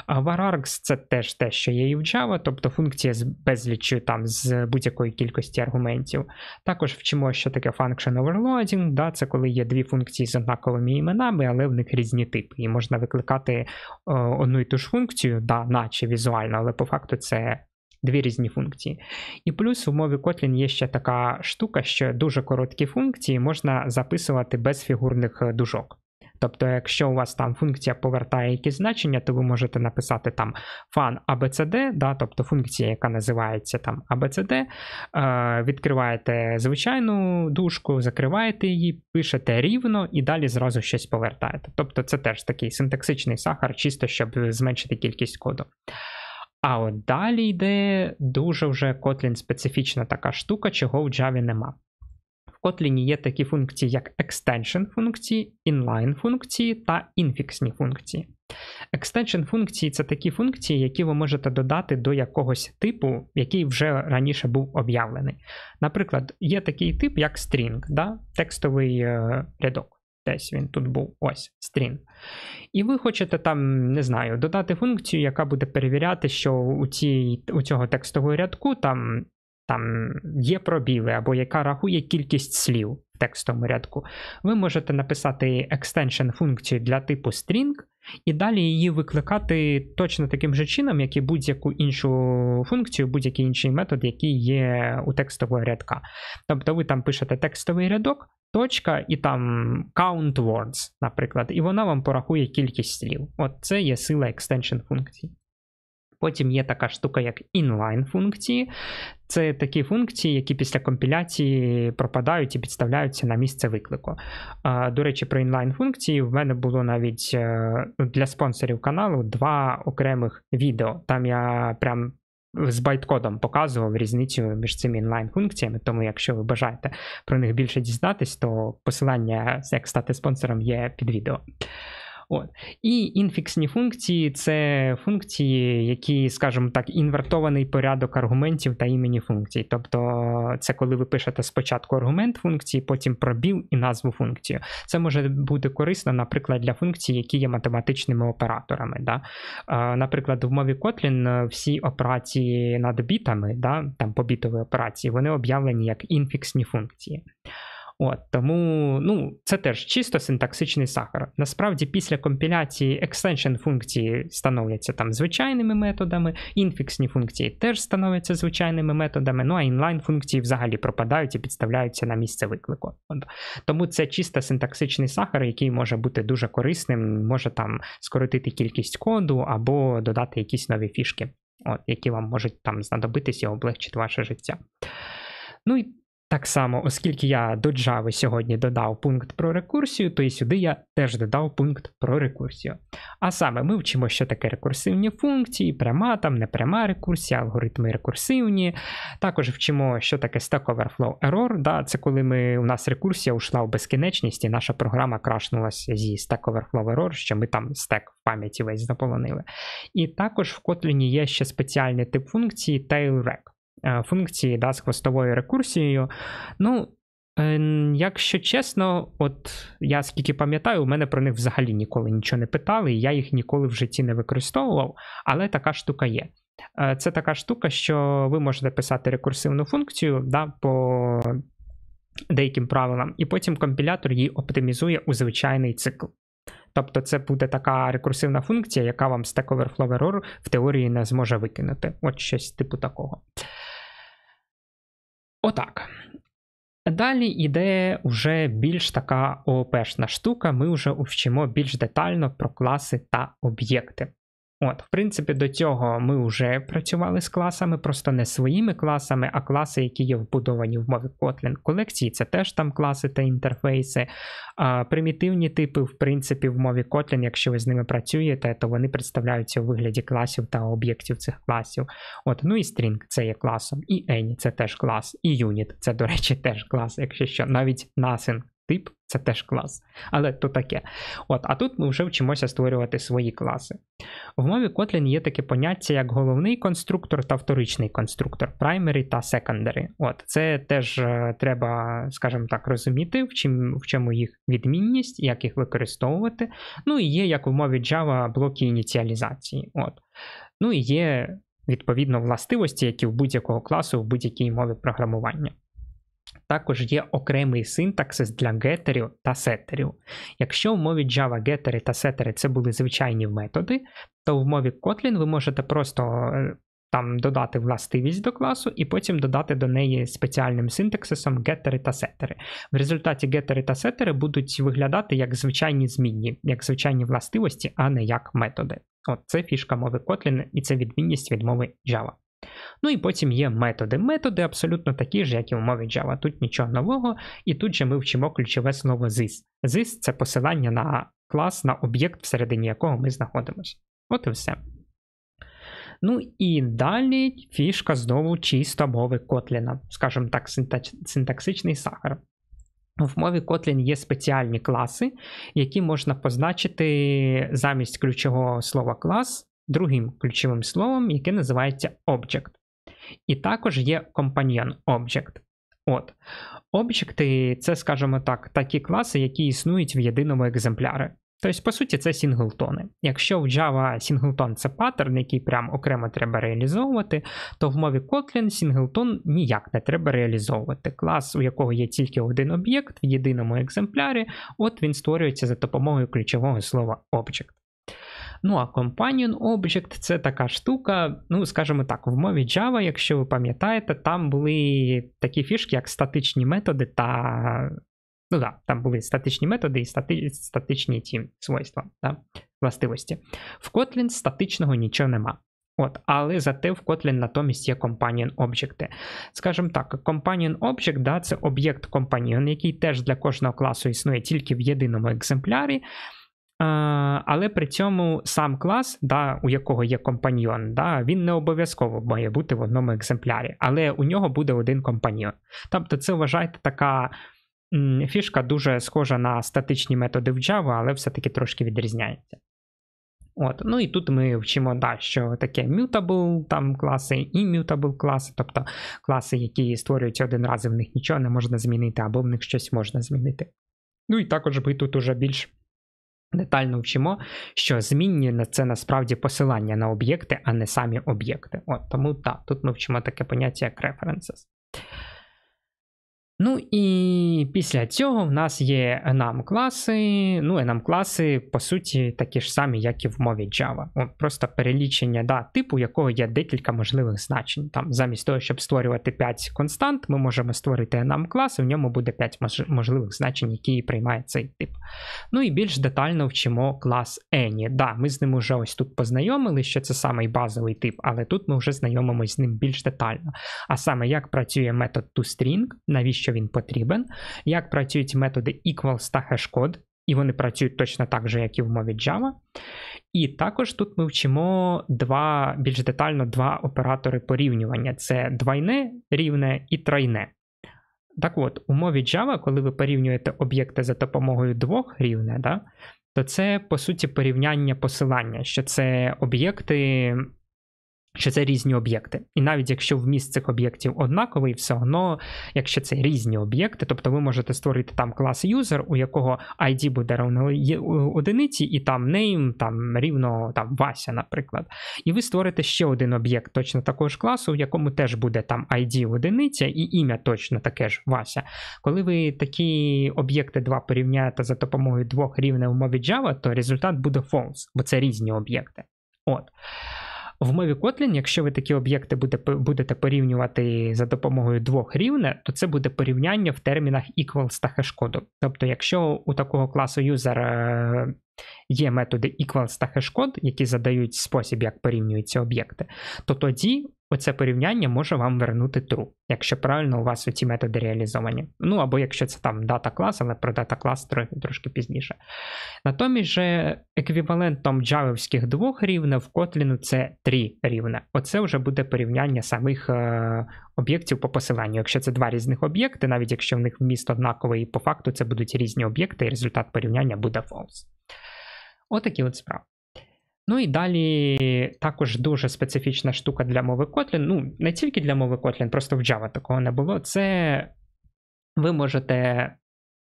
А це теж те, що є і в Java, тобто функція з безліччю там з будь-якої кількості аргументів. Також вчимо, що таке function overloading, да, це коли є дві функції з однаковими іменами, але в них різні типи. І можна викликати о, одну і ту ж функцію, да, наче візуально, але по по факту це дві різні функції. І плюс у мові Kotlin є ще така штука, що дуже короткі функції можна записувати без фігурних е, дужок. Тобто, якщо у вас там функція повертає якісь значення, то ви можете написати там фан abcd, да, тобто функція, яка називається там abcd, е, відкриваєте звичайну дужку, закриваєте її, пишете рівно і далі зразу щось повертаєте. Тобто це теж такий синтаксичний сахар, чисто щоб зменшити кількість коду. А от далі йде дуже вже Kotlin специфічна така штука, чого в Java нема. В Kotlin є такі функції, як extension функції, inline функції та інфіксні функції. Extension функції це такі функції, які ви можете додати до якогось типу, який вже раніше був об'явлений. Наприклад, є такий тип, як string, да? текстовий е, рядок. Десь він тут був ось стрім. І ви хочете там, не знаю, додати функцію, яка буде перевіряти, що у цій, у цього текстового рядку там там є пробіли, або яка рахує кількість слів в текстовому рядку. Ви можете написати екстеншн функцію для типу string, і далі її викликати точно таким же чином, як і будь-яку іншу функцію, будь-який інший метод, який є у текстового рядка. Тобто ви там пишете текстовий рядок, точка і там count words, наприклад, і вона вам порахує кількість слів. От це є сила екстеншн функції. Потім є така штука, як inline функції. Це такі функції, які після компіляції пропадають і підставляються на місце виклику. До речі, про інлайн функції в мене було навіть е, для спонсорів каналу два окремих відео. Там я прям з байткодом показував різницю між цими інлайн-функціями, тому якщо ви бажаєте про них більше дізнатись, то посилання як стати спонсором є під відео. От. І інфіксні функції це функції, які, скажімо так, інвертований порядок аргументів та імені функцій. Тобто, це коли ви пишете спочатку аргумент функції, потім пробіл і назву функції. Це може бути корисно, наприклад, для функцій, які є математичними операторами. Да? Наприклад, в мові Kotlin е, всі операції над бітами, да? там побітові операції, вони об'явлені як інфіксні функції. От Тому ну, це теж чисто синтаксичний сахар. Насправді, після компіляції extension функції становляться там звичайними методами, інфіксні функції теж становляться звичайними методами, ну а інлайн функції взагалі пропадають і підставляються на місце виклику. От. Тому це чисто синтаксичний сахар, який може бути дуже корисним, може там скоротити кількість коду або додати якісь нові фішки, от, які вам можуть там знадобитися і облегчити ваше життя. Ну і так само, оскільки я до Java сьогодні додав пункт про рекурсію, то і сюди я теж додав пункт про рекурсію. А саме ми вчимо, що таке рекурсивні функції, пряма там, непряма рекурсія, алгоритми рекурсивні. Також вчимо, що таке Stack Overflow Error. Да, Це коли ми, у нас рекурсія ушла в безкінечність, і наша програма крашнулася зі Stack Overflow Error, що ми там стек в пам'яті весь заполонили. І також в Kotlin є ще спеціальний тип функції TailRec. Е, функції да, з хвостовою рекурсією. Ну, Якщо чесно, от я скільки пам'ятаю, у мене про них взагалі ніколи нічого не питали, і я їх ніколи в житті не використовував, але така штука є. Е, це така штука, що ви можете писати рекурсивну функцію да, по деяким правилам, і потім компілятор її оптимізує у звичайний цикл. Тобто це буде така рекурсивна функція, яка вам Stack Overflow Error в теорії не зможе викинути. От щось типу такого. Отак. Далі йде вже більш така ООПшна штука, ми вже вчимо більш детально про класи та об'єкти. От, В принципі, до цього ми вже працювали з класами, просто не своїми класами, а класи, які є вбудовані в мові Kotlin. Колекції це теж там класи та інтерфейси. А, Примітивні типи, в принципі, в мові Kotlin, якщо ви з ними працюєте, то вони представляються у вигляді класів та об'єктів цих класів. От, Ну і string це є класом, і any це теж клас, і unit це, до речі, теж клас, якщо що, навіть nothing тип, це теж клас. Але то таке. От, А тут ми вже вчимося створювати свої класи. В мові Kotlin є таке поняття, як головний конструктор та вторичний конструктор, primary та secondary. От, Це теж е, треба, скажімо так, розуміти, в, чим, в чому їх відмінність, як їх використовувати. Ну і є, як в мові Java, блоки ініціалізації. От. Ну і є, відповідно, властивості, які в будь-якого класу, в будь-якій мові програмування. Також є окремий синтаксис для гетерів та сеттерів. Якщо в мові Java гетери та сетери це були звичайні методи, то в мові Kotlin ви можете просто е, там додати властивість до класу, і потім додати до неї спеціальним синтаксисом гетери та сетери. В результаті гетери та сетери будуть виглядати як звичайні змінні, як звичайні властивості, а не як методи. От це фішка мови Kotlin, і це відмінність від мови Java. Ну і потім є методи. Методи абсолютно такі ж, як і в мові Java. Тут нічого нового, і тут же ми вчимо ключове слово this. This – це посилання на клас, на об'єкт, всередині якого ми знаходимося. От і все. Ну і далі фішка знову чисто мови Котліна. скажімо так, синтаксичний сахар. В мові Kotlin є спеціальні класи, які можна позначити замість ключового слова клас другим ключовим словом, яке називається Object. І також є Companion Object. От. Об'єкти це, скажімо так, такі класи, які існують в єдиному екземплярі. Тобто, по суті, це сінглтони. Якщо в Java сінглтон це паттерн, який прям окремо треба реалізовувати, то в мові Kotlin сінглтон ніяк не треба реалізовувати. Клас, у якого є тільки один об'єкт в єдиному екземплярі, от він створюється за допомогою ключового слова Object. Ну а Companion Object це така штука, ну, скажімо так, в мові Java, якщо ви пам'ятаєте, там були такі фішки, як статичні методи та. Ну да, там були статичні методи і стати... статичні ті свойства, да, властивості. В Kotlin статичного нічого нема. От, Але зате в Kotlin натомість є Companion Object. Скажімо так, Companion Object да, це об'єкт Companion, який теж для кожного класу існує тільки в єдиному екземплярі. Е, але при цьому сам клас, да, у якого є компаньйон, да, він не обов'язково має бути в одному екземплярі, але у нього буде один компаньйон. Тобто, це вважайте така фішка дуже схожа на статичні методи в Java, але все-таки трошки відрізняється. От, Ну і тут ми вчимо, да, що таке mutable там класи, і mutable класи, тобто класи, які створюються один раз, і в них нічого не можна змінити, або в них щось можна змінити. Ну і також ви тут уже більш. Детально вчимо, що змінні це насправді посилання на об'єкти, а не самі об'єкти. От Тому так, тут ми вчимо таке поняття, як references. Ну і після цього в нас є enum класи. Ну, enum класи, по суті, такі ж самі, як і в мові Java. Просто перелічення да, типу, якого є декілька можливих значень. Там Замість того, щоб створювати 5 констант, ми можемо створити нам клас, і в ньому буде 5 можливих значень, які приймає цей тип. Ну і більш детально вчимо клас Any. Да, Ми з ним вже ось тут познайомили, що це самий базовий тип, але тут ми вже знайомимося з ним більш детально. А саме, як працює метод toString, навіщо він потрібен, як працюють методи equals та hashcode, і вони працюють точно так же, як і в мові Java. І також тут ми вчимо два більш детально два оператори порівнювання: це двойне, рівне і тройне. Так от, у мові Java, коли ви порівнюєте об'єкти за допомогою двох рівне, да, то це по суті порівняння посилання, що це об'єкти що це різні об'єкти. І навіть якщо вміст цих об'єктів однаковий, все одно, якщо це різні об'єкти, тобто ви можете створити там клас user, у якого ID буде равно одиниці, і там name, там рівно там Вася, наприклад. І ви створите ще один об'єкт точно такого ж класу, в якому теж буде там ID одиниця і ім'я точно таке ж Вася. Коли ви такі об'єкти два порівняєте за допомогою двох рівнів умови Java, то результат буде false, бо це різні об'єкти. От. В мові Kotlin, якщо ви такі об'єкти будете порівнювати за допомогою двох рівне, то це буде порівняння в термінах equals та хешкоду. Тобто, якщо у такого класу юзер е, є методи equals та хешкод, які задають спосіб, як порівнюються об'єкти, то тоді оце порівняння може вам вернути true, якщо правильно у вас оці методи реалізовані. Ну або якщо це там дата клас, але про дата клас трошки пізніше. Натомість же еквівалентом джавівських двох рівнів в Kotlin це три рівне. Оце вже буде порівняння самих е, об'єктів по посиланню. Якщо це два різних об'єкти, навіть якщо в них вміст однаковий, і по факту це будуть різні об'єкти, і результат порівняння буде false. Отакі от справи. Ну і далі також дуже специфічна штука для мови Kotlin, ну не тільки для мови Kotlin, просто в Java такого не було. Це ви можете,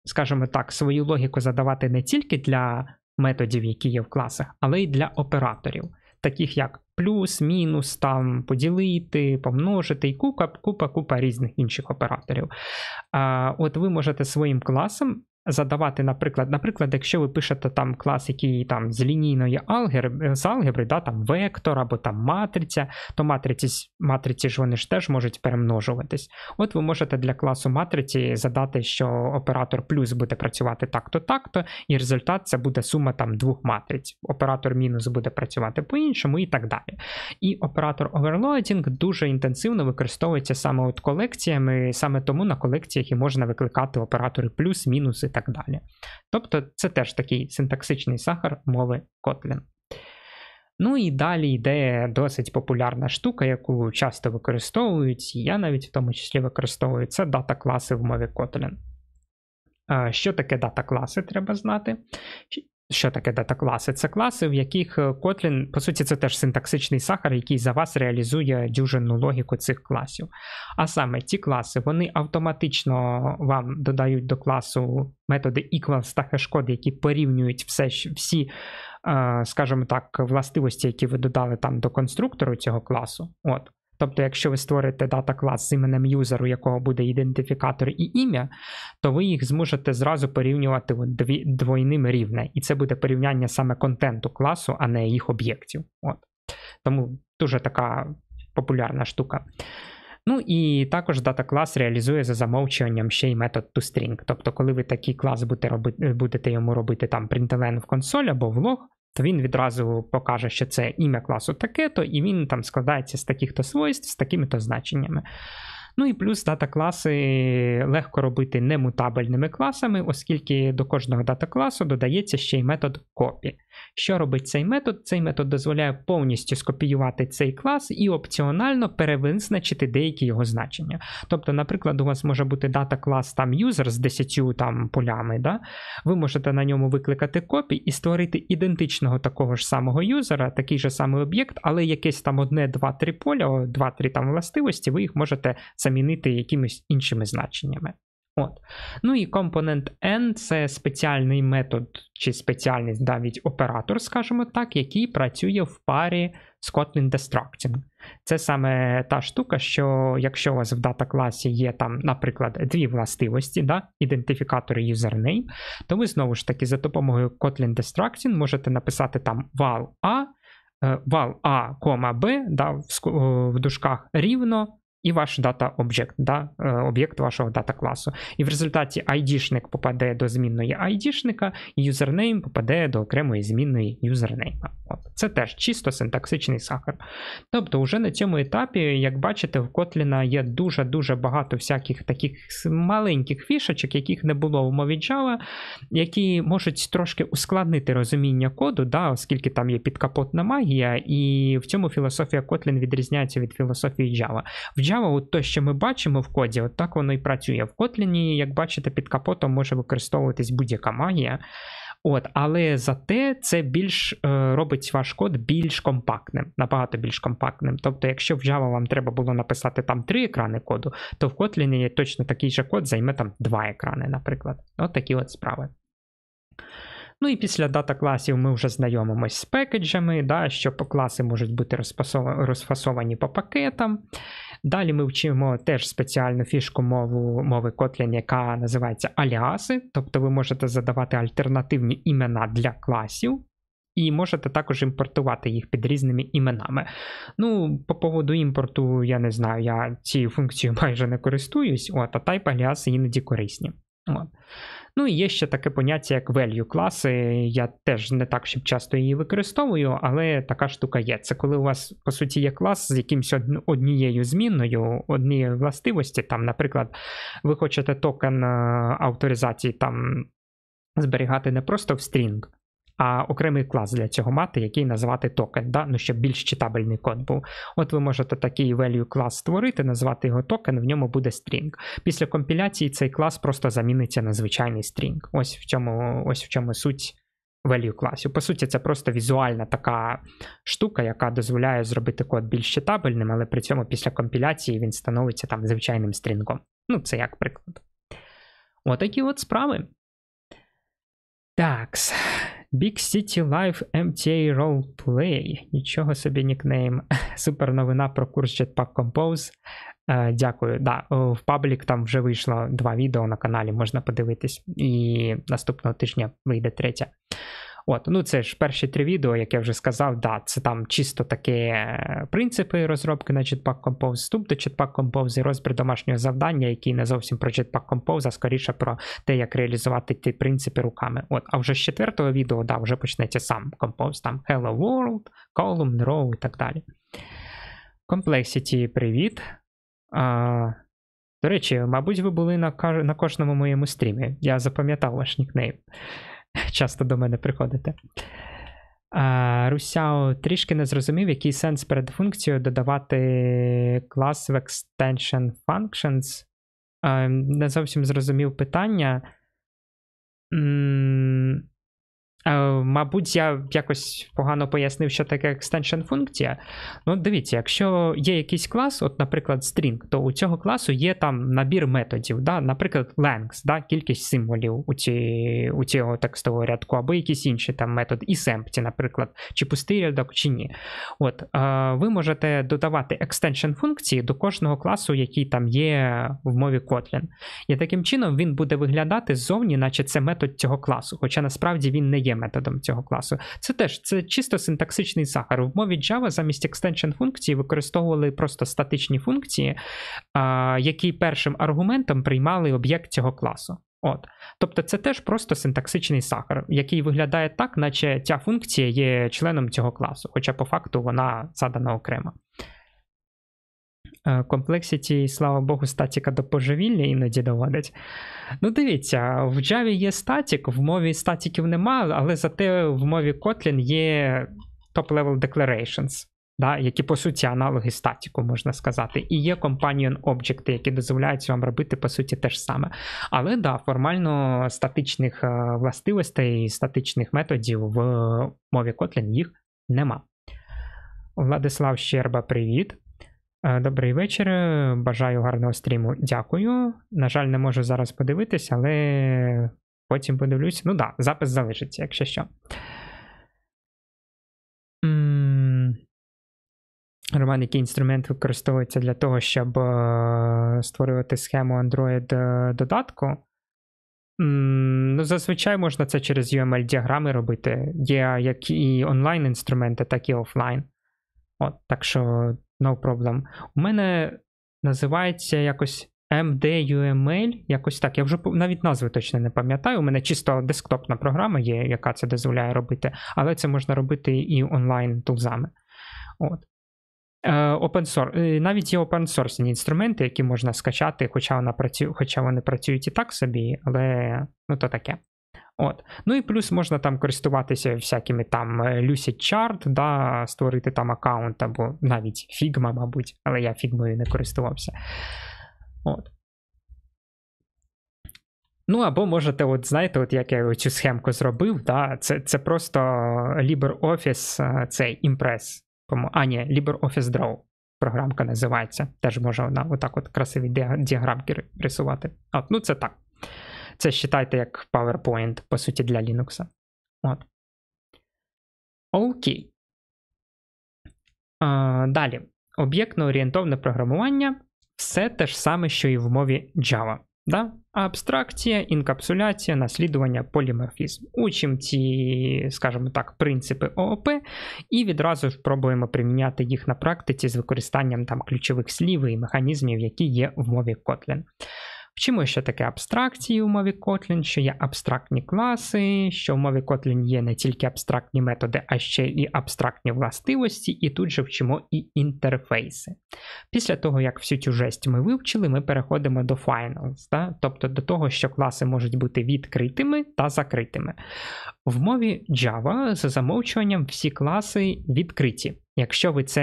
скажімо так, свою логіку задавати не тільки для методів, які є в класах, але й для операторів, таких як плюс, мінус, там поділити, помножити і купа, купа, купа різних інших операторів. А, От ви можете своїм класом задавати, наприклад, наприклад, якщо ви пишете там клас, який там з лінійної алгебри, е, з алгебри, да, там вектор або там матриця, то матриці матриці ж вони ж теж можуть перемножуватись. От ви можете для класу матриці задати, що оператор плюс буде працювати так-то, так-то, і результат це буде сума там двох матриць. Оператор мінус буде працювати по-іншому і так далі. І оператор оверлоадінг дуже інтенсивно використовується саме от колекціями, саме тому на колекціях і можна викликати оператори плюс, мінус і так далі. Тобто це теж такий синтаксичний сахар мови Kotlin. Ну і далі йде досить популярна штука, яку часто використовують, я навіть в тому числі використовую це дата класи в мові Kotlin. Що таке дата класи, треба знати. Що таке дата-класи? Це класи, в яких Kotlin, е, по суті, це теж синтаксичний сахар, який за вас реалізує дюжинну логіку цих класів. А саме ці класи вони автоматично вам додають до класу методи equals та хешкод, які порівнюють все, всі, е, скажімо так, властивості, які ви додали там до конструктору цього класу. От. Тобто, якщо ви створите дата клас з іменем юзеру, якого буде ідентифікатор і ім'я, то ви їх зможете зразу порівнювати дві двойним рівне. І це буде порівняння саме контенту класу, а не їх об'єктів. От. Тому дуже така популярна штука. Ну і також дата клас реалізує за замовчуванням ще й метод toString. Тобто, коли ви такий клас будете робити, будете йому робити там println в консоль або в лог, то він відразу покаже, що це ім'я класу таке-то, і він там складається з таких-то свойств, з такими-то значеннями. Ну і плюс дата класи легко робити немутабельними класами, оскільки до кожного дата класу додається ще й метод копі. Що робить цей метод? Цей метод дозволяє повністю скопіювати цей клас і опціонально перевизначити деякі його значення. Тобто, наприклад, у вас може бути дата клас там user з 10 там полями. Да? Ви можете на ньому викликати копій і створити ідентичного такого ж самого юзера, такий же самий об'єкт, але якесь там одне, два, три поля, два-три там властивості, ви їх можете замінити якимись іншими значеннями. От. Ну і компонент N це спеціальний метод, чи спеціальний навіть оператор, скажімо так, який працює в парі з Kotlin Destructing. Це саме та штука, що якщо у вас в дата класі є, там, наприклад, дві властивості, да, ідентифікатори username, то ви знову ж таки за допомогою Kotlin Destructing можете написати там вал A, val A, B да, в дужках рівно і ваш дата об'єкт, да, э, об'єкт вашого дата класу. І в результаті ID-шник попаде до змінної ID-шника, і юзернейм попаде до окремої змінної юзернейма. От. Це теж чисто синтаксичний сахар. Тобто, уже на цьому етапі, як бачите, в Kotlin є дуже-дуже багато всяких таких маленьких фішечок, яких не було в мові Java, які можуть трошки ускладнити розуміння коду, да, оскільки там є підкапотна магія, і в цьому філософія Kotlin відрізняється від філософії Java. В Java Java, от те, що ми бачимо в коді, от так воно і працює. В Kotlin, як бачите, під капотом може використовуватись будь-яка магія. От, Але зате це більш е, робить ваш код більш компактним, набагато більш компактним. Тобто, якщо в Java вам треба було написати там три екрани коду, то в Kotlin є точно такий же код займе там два екрани, наприклад. От такі от справи. Ну і після дата класів ми вже знайомимось з пекеджами, да, що класи можуть бути розфасовані по пакетам. Далі ми вчимо теж спеціальну фішку мову мови Kotlin, яка називається аліаси, тобто ви можете задавати альтернативні імена для класів. І можете також імпортувати їх під різними іменами. Ну, по поводу імпорту, я не знаю, я цією функцією майже не користуюсь, от, а type аліаси іноді корисні. От. Ну і є ще таке поняття, як value класи. Я теж не так щоб часто її використовую, але така штука є. Це коли у вас, по суті, є клас з якимось однією змінною, однією властивості. Там, наприклад, ви хочете токен е, авторизації там зберігати не просто в стрінг а окремий клас для цього мати, який назвати токен, да? ну, щоб більш читабельний код був. От ви можете такий value клас створити, назвати його токен, в ньому буде стрінг. Після компіляції цей клас просто заміниться на звичайний стрінг. Ось в чому, ось в чому суть value класів. По суті, це просто візуальна така штука, яка дозволяє зробити код більш читабельним, але при цьому після компіляції він становиться там звичайним стрінгом. Ну, це як приклад. Отакі от справи. Так. Big City Life MTA Roleplay. Нічого собі нікнейм. Супер новина про курс Jetpack Compose. Е, дякую. Да, В паблік там вже вийшло два відео на каналі, можна подивитись. І наступного тижня вийде третє. От, ну це ж перші три відео, як я вже сказав, да, це там чисто такі е, принципи розробки на Jetpack Compose, вступ до Jetpack Compose і розбір домашнього завдання, який не зовсім про Jetpack Compose, а скоріше про те, як реалізувати ті принципи руками. От, а вже з четвертого відео, да, вже почнеться сам Compose, там Hello World, Column, Row і так далі. Complexity, привіт. А, До речі, мабуть, ви були на на кожному моєму стрімі. Я запам'ятав ваш нікнейм. часто до мене приходите. Русяо трішки не зрозумів, який сенс перед функцією додавати клас в Extension Functions. Не зовсім зрозумів питання. Е, мабуть, я якось погано пояснив, що таке extension функція. Ну, дивіться, якщо є якийсь клас, от, наприклад, string, то у цього класу є там набір методів, да? наприклад, length, да? кількість символів у ці, у цього текстового рядку, або якісь інші там метод, і empty, наприклад, чи пустий рядок, чи ні. От, е, Ви можете додавати extension функції до кожного класу, який там є в мові Kotlin. І таким чином він буде виглядати ззовні, наче це метод цього класу, хоча насправді він не є методом цього класу. Це теж це чисто синтаксичний сахар. В мові Java замість extension функції використовували просто статичні функції, які першим аргументом приймали об'єкт цього класу. От. Тобто це теж просто синтаксичний сахар, який виглядає так, наче ця функція є членом цього класу, хоча по факту вона задана окремо. Е, комплексіті, слава Богу, статіка до поживілля іноді доводить. Ну, дивіться, в Java є статік, в мові статіків немає, але зате в мові Kotlin є top-level declarations, да, які, по суті, аналоги статіку, можна сказати. І є companion objects, які дозволяють вам робити, по суті, те ж саме. Але да, формально статичних е, властивостей, статичних методів в мові Kotlin їх нема. Владислав Щерба, привіт. Е, добрий вечір. Бажаю гарного стріму. Дякую. На жаль, не можу зараз подивитися, але потім подивлюся. Ну так, да, запис залишиться, якщо що. Роман, який інструмент використовується для того, щоб е, створювати схему Android-додатку. Е, ну, Зазвичай можна це через UML-діаграми робити. Є як і онлайн-інструменти, так і офлайн. От, Так що, no problem. У мене називається якось MDUML, якось так. Я вже навіть назви точно не пам'ятаю. У мене чисто десктопна програма є, яка це дозволяє робити, але це можна робити і онлайн тулзами. От. Е, open source. Е, навіть є open source інструменти, які можна скачати, хоча вона працю... хоча вони працюють і так собі, але ну то таке. От. Ну і плюс можна там користуватися всякими там е, Lucid Chart, да, створити там аккаунт або навіть Figma, мабуть, але я фігмою не користувався. От. Ну, або можете, от знаєте, от як я цю схемку зробив, да, це це просто LibreOffice, е, цей Impress. А, ні, LibreOffice Draw. Програмка називається. Теж може вона отак от красиві діаграмки рисувати. От, Ну, це так. Це считайте як PowerPoint, по суті, для Linux. От. Окей. А, Далі. Об'єктно-орієнтовне програмування все те ж саме, що і в мові Java. Да? Абстракція, інкапсуляція, наслідування, поліморфізм. Учимо ці, скажімо так, принципи ООП, і відразу ж пробуємо приміняти їх на практиці з використанням там ключових слів і механізмів, які є в мові Kotlin. Вчимо ще таке абстракції у мові Kotlin, що є абстрактні класи, що в мові Kotlin є не тільки абстрактні методи, а ще і абстрактні властивості, і тут же вчимо і інтерфейси. Після того, як всю цю жесть ми вивчили, ми переходимо до finals, да? тобто до того, що класи можуть бути відкритими та закритими. В мові Java за замовчуванням всі класи відкриті. Якщо ви це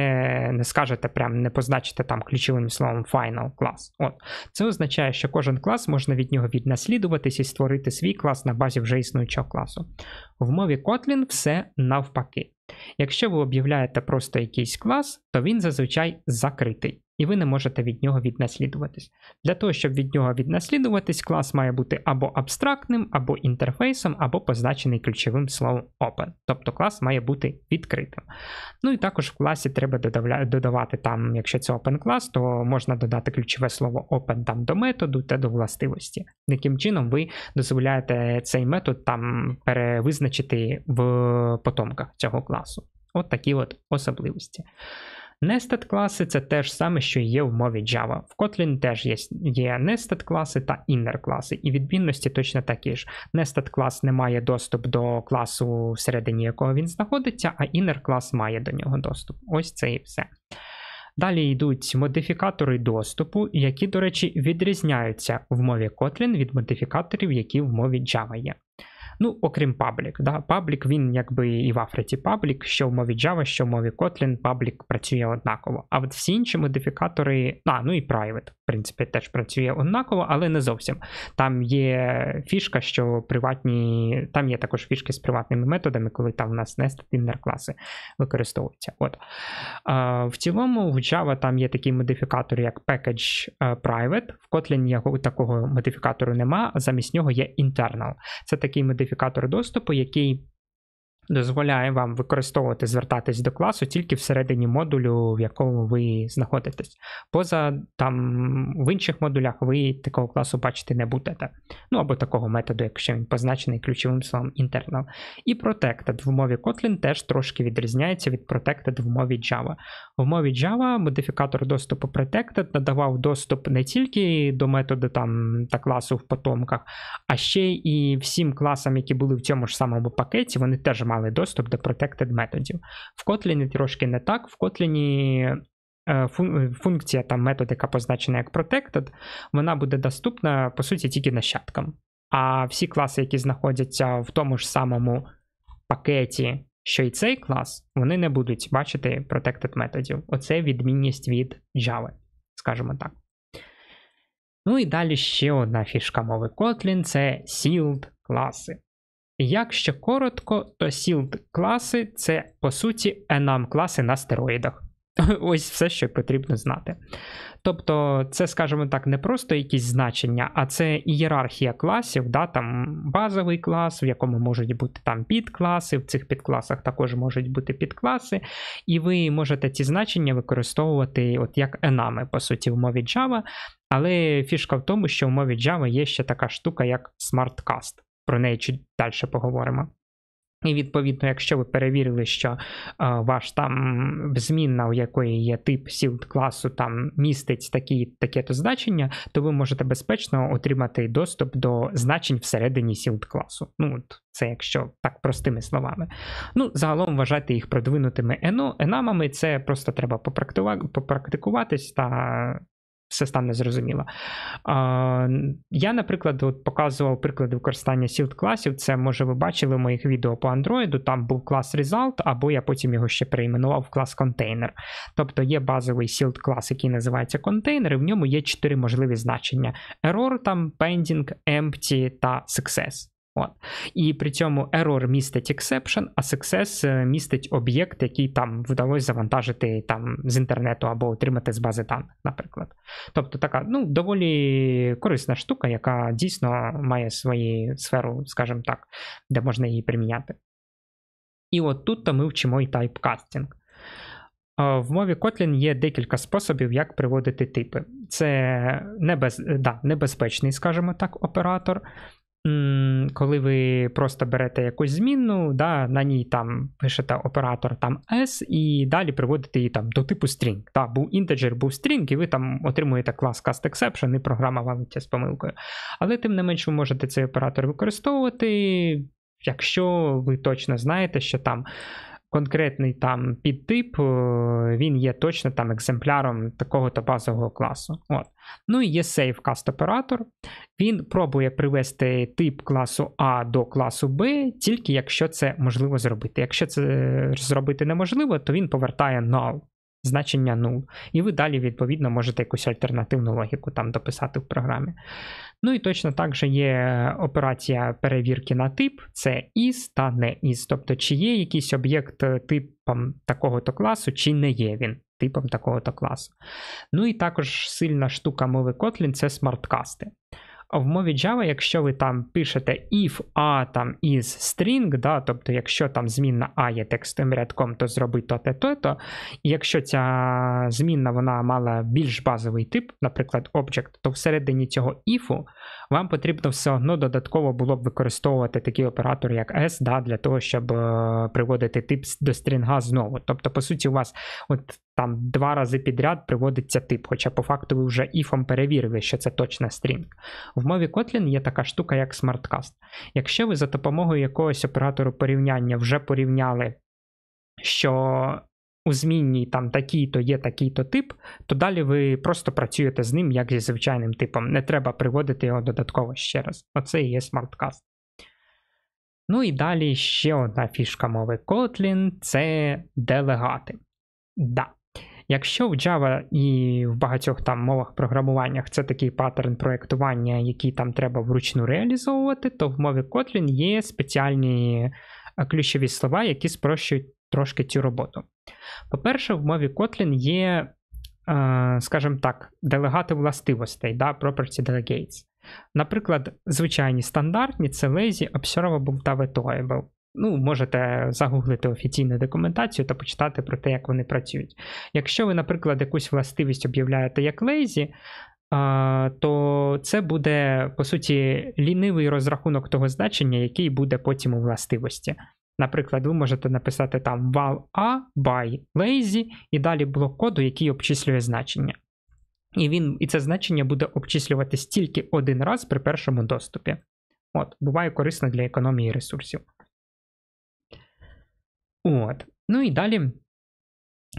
не скажете, прям не позначите там ключовим словом final клас. От. Це означає, що кожен клас можна від нього віднаслідуватись і створити свій клас на базі вже існуючого класу. В мові Kotlin все навпаки. Якщо ви об'являєте просто якийсь клас, то він зазвичай закритий і ви не можете від нього віднаслідуватись. Для того, щоб від нього віднаслідуватись, клас має бути або абстрактним, або інтерфейсом, або позначений ключовим словом Open. Тобто клас має бути відкритим. Ну і також в класі треба додавати там, якщо це open клас, то можна додати ключове слово open там до методу та до властивості. Яким чином, ви дозволяєте цей метод там перевизначити в потомках цього класу. От такі от особливості. Nested класи це те ж саме, що є в мові Java. В Kotlin теж є є nested класи та inner класи, і відмінності точно такі ж. Nested клас не має доступ до класу, всередині якого він знаходиться, а inner клас має до нього доступ. Ось це і все. Далі йдуть модифікатори доступу, які, до речі, відрізняються в мові Kotlin від модифікаторів, які в мові Java є. Ну, окрім паблік. Да? Паблік він якби і в Африці паблік, що в мові Java, що в мові Kotlin, паблік працює однаково. А от всі інші модифікатори, а, ну і private, в принципі, теж працює однаково, але не зовсім. Там є фішка, що приватні, там є також фішки з приватними методами, коли там у нас нестативні класи використовуються. От. в цілому, в Java там є такі модифікатори, як package е, private, в Kotlin такого модифікатору нема, замість нього є internal. Це такий модифікатор ідентифікатор доступу, який дозволяє вам використовувати звертатись до класу тільки всередині модулю, в якому ви знаходитесь. Поза там в інших модулях ви такого класу бачити не будете. Ну або такого методу, якщо він позначений ключовим словом internal. І protected в мові Kotlin теж трошки відрізняється від protected в мові Java. В мові Java модифікатор доступу protected надавав доступ не тільки до методу там та класу в потомках, а ще і всім класам, які були в цьому ж самому пакеті, вони теж мали доступ до protected методів. В Kotlin трошки не так. В Kotlin е, функція там метод, яка позначена як protected, вона буде доступна, по суті, тільки нащадкам. А всі класи, які знаходяться в тому ж самому пакеті, що й цей клас, вони не будуть бачити protected методів. Оце відмінність від Java, скажімо так. Ну і далі ще одна фішка мови Kotlin це sealed класи. Якщо коротко, то Sealed класи це по суті enum класи на стероїдах. Ось все, що потрібно знати. Тобто, це, скажімо так, не просто якісь значення, а це ієрархія класів, да, там базовий клас, в якому можуть бути там підкласи, в цих підкласах також можуть бути підкласи, і ви можете ці значення використовувати от як енами, по суті, в мові Java. Але фішка в тому, що в мові Java є ще така штука, як SmartCast про неї чуть далі поговоримо. І, відповідно, якщо ви перевірили, що а, е, ваш там змінна, у якої є тип сілд класу, там містить такі, таке-то значення, то ви можете безпечно отримати доступ до значень всередині сілд класу. Ну, от це якщо так простими словами. Ну, загалом вважати їх продвинутими енамами, це просто треба попрактикуватись та все стане зрозуміло. Я, наприклад, от показував приклади використання Silt класів. Це, може, ви бачили в моїх відео по Android. Там був клас Result, або я потім його ще перейменував в клас Container. Тобто є базовий Silt клас, який називається Container, і в ньому є чотири можливі значення: Error, там, Pending, Empty та Success. От. І при цьому error містить exception, а success е, містить об'єкт, який там вдалося завантажити там з інтернету або отримати з бази даних, наприклад. Тобто така ну, доволі корисна штука, яка дійсно має свою сферу, скажімо так, де можна її приміняти. І от тут то ми вчимо і тайпкастинг. Е, в мові Kotlin є декілька способів, як приводити типи. Це небез, да, небезпечний, скажімо так, оператор. Коли ви просто берете якусь змінну, да, на ній там пишете оператор там S і далі приводите її там до типу string. Да, Був інтеджер, був string, і ви там отримуєте клас cast exception, і програма валиться з помилкою. Але тим не менш ви можете цей оператор використовувати, якщо ви точно знаєте, що там конкретний там підтип, е, він є точно там екземпляром такого-то базового класу. От. Ну і є Save Cast оператор. Він пробує привести тип класу А до класу Б, тільки якщо це можливо зробити. Якщо це е, зробити неможливо, то він повертає null. Значення null. І ви далі, відповідно, можете якусь альтернативну логіку там дописати в програмі. Ну і точно так же є е, операція перевірки на тип, це is та не is. Тобто, чи є якийсь об'єкт е, типом такого-то класу, чи не є він типом такого-то класу. Ну і також сильна штука мови Kotlin це смарткасти в мові Java, якщо ви там пишете if a там is string, да, тобто, якщо там змінна a є текстовим рядком, то зроби то-те, то-то. І якщо ця змінна вона мала більш базовий тип, наприклад, object, то всередині цього if вам потрібно все одно додатково було б використовувати такий оператор, як S, да, для того, щоб е, приводити тип до стрінга знову. Тобто, по суті, у вас от там два рази підряд приводиться тип, хоча по факту ви вже іфом перевірили, що це точна стрінг. В мові Kotlin є така штука, як SmartCast. Якщо ви за допомогою якогось оператору порівняння вже порівняли, що у змінній там такий-то є такий-то тип, то далі ви просто працюєте з ним, як зі звичайним типом. Не треба приводити його додатково ще раз. Оце і є Смарткаст. Ну і далі ще одна фішка мови Kotlin це делегати. Да, Якщо в Java і в багатьох там мовах програмування це такий паттерн проєктування, який там треба вручну реалізовувати, то в мові Kotlin є спеціальні е, ключові слова, які спрощують трошки цю роботу. По-перше, в мові Kotlin є, е, скажімо так, делегати властивостей, да, property delegates. Наприклад, звичайні стандартні це lazy, observable та Vetoable. Ну, можете загуглити офіційну документацію та почитати про те, як вони працюють. Якщо ви, наприклад, якусь властивість об'являєте як лейзі, то це буде, по суті, лінивий розрахунок того значення, який буде потім у властивості. Наприклад, ви можете написати там val a by lazy і далі блок коду, який обчислює значення. І він, і це значення буде обчислюватись тільки один раз при першому доступі. От, Буває корисно для економії ресурсів. От. Ну і далі.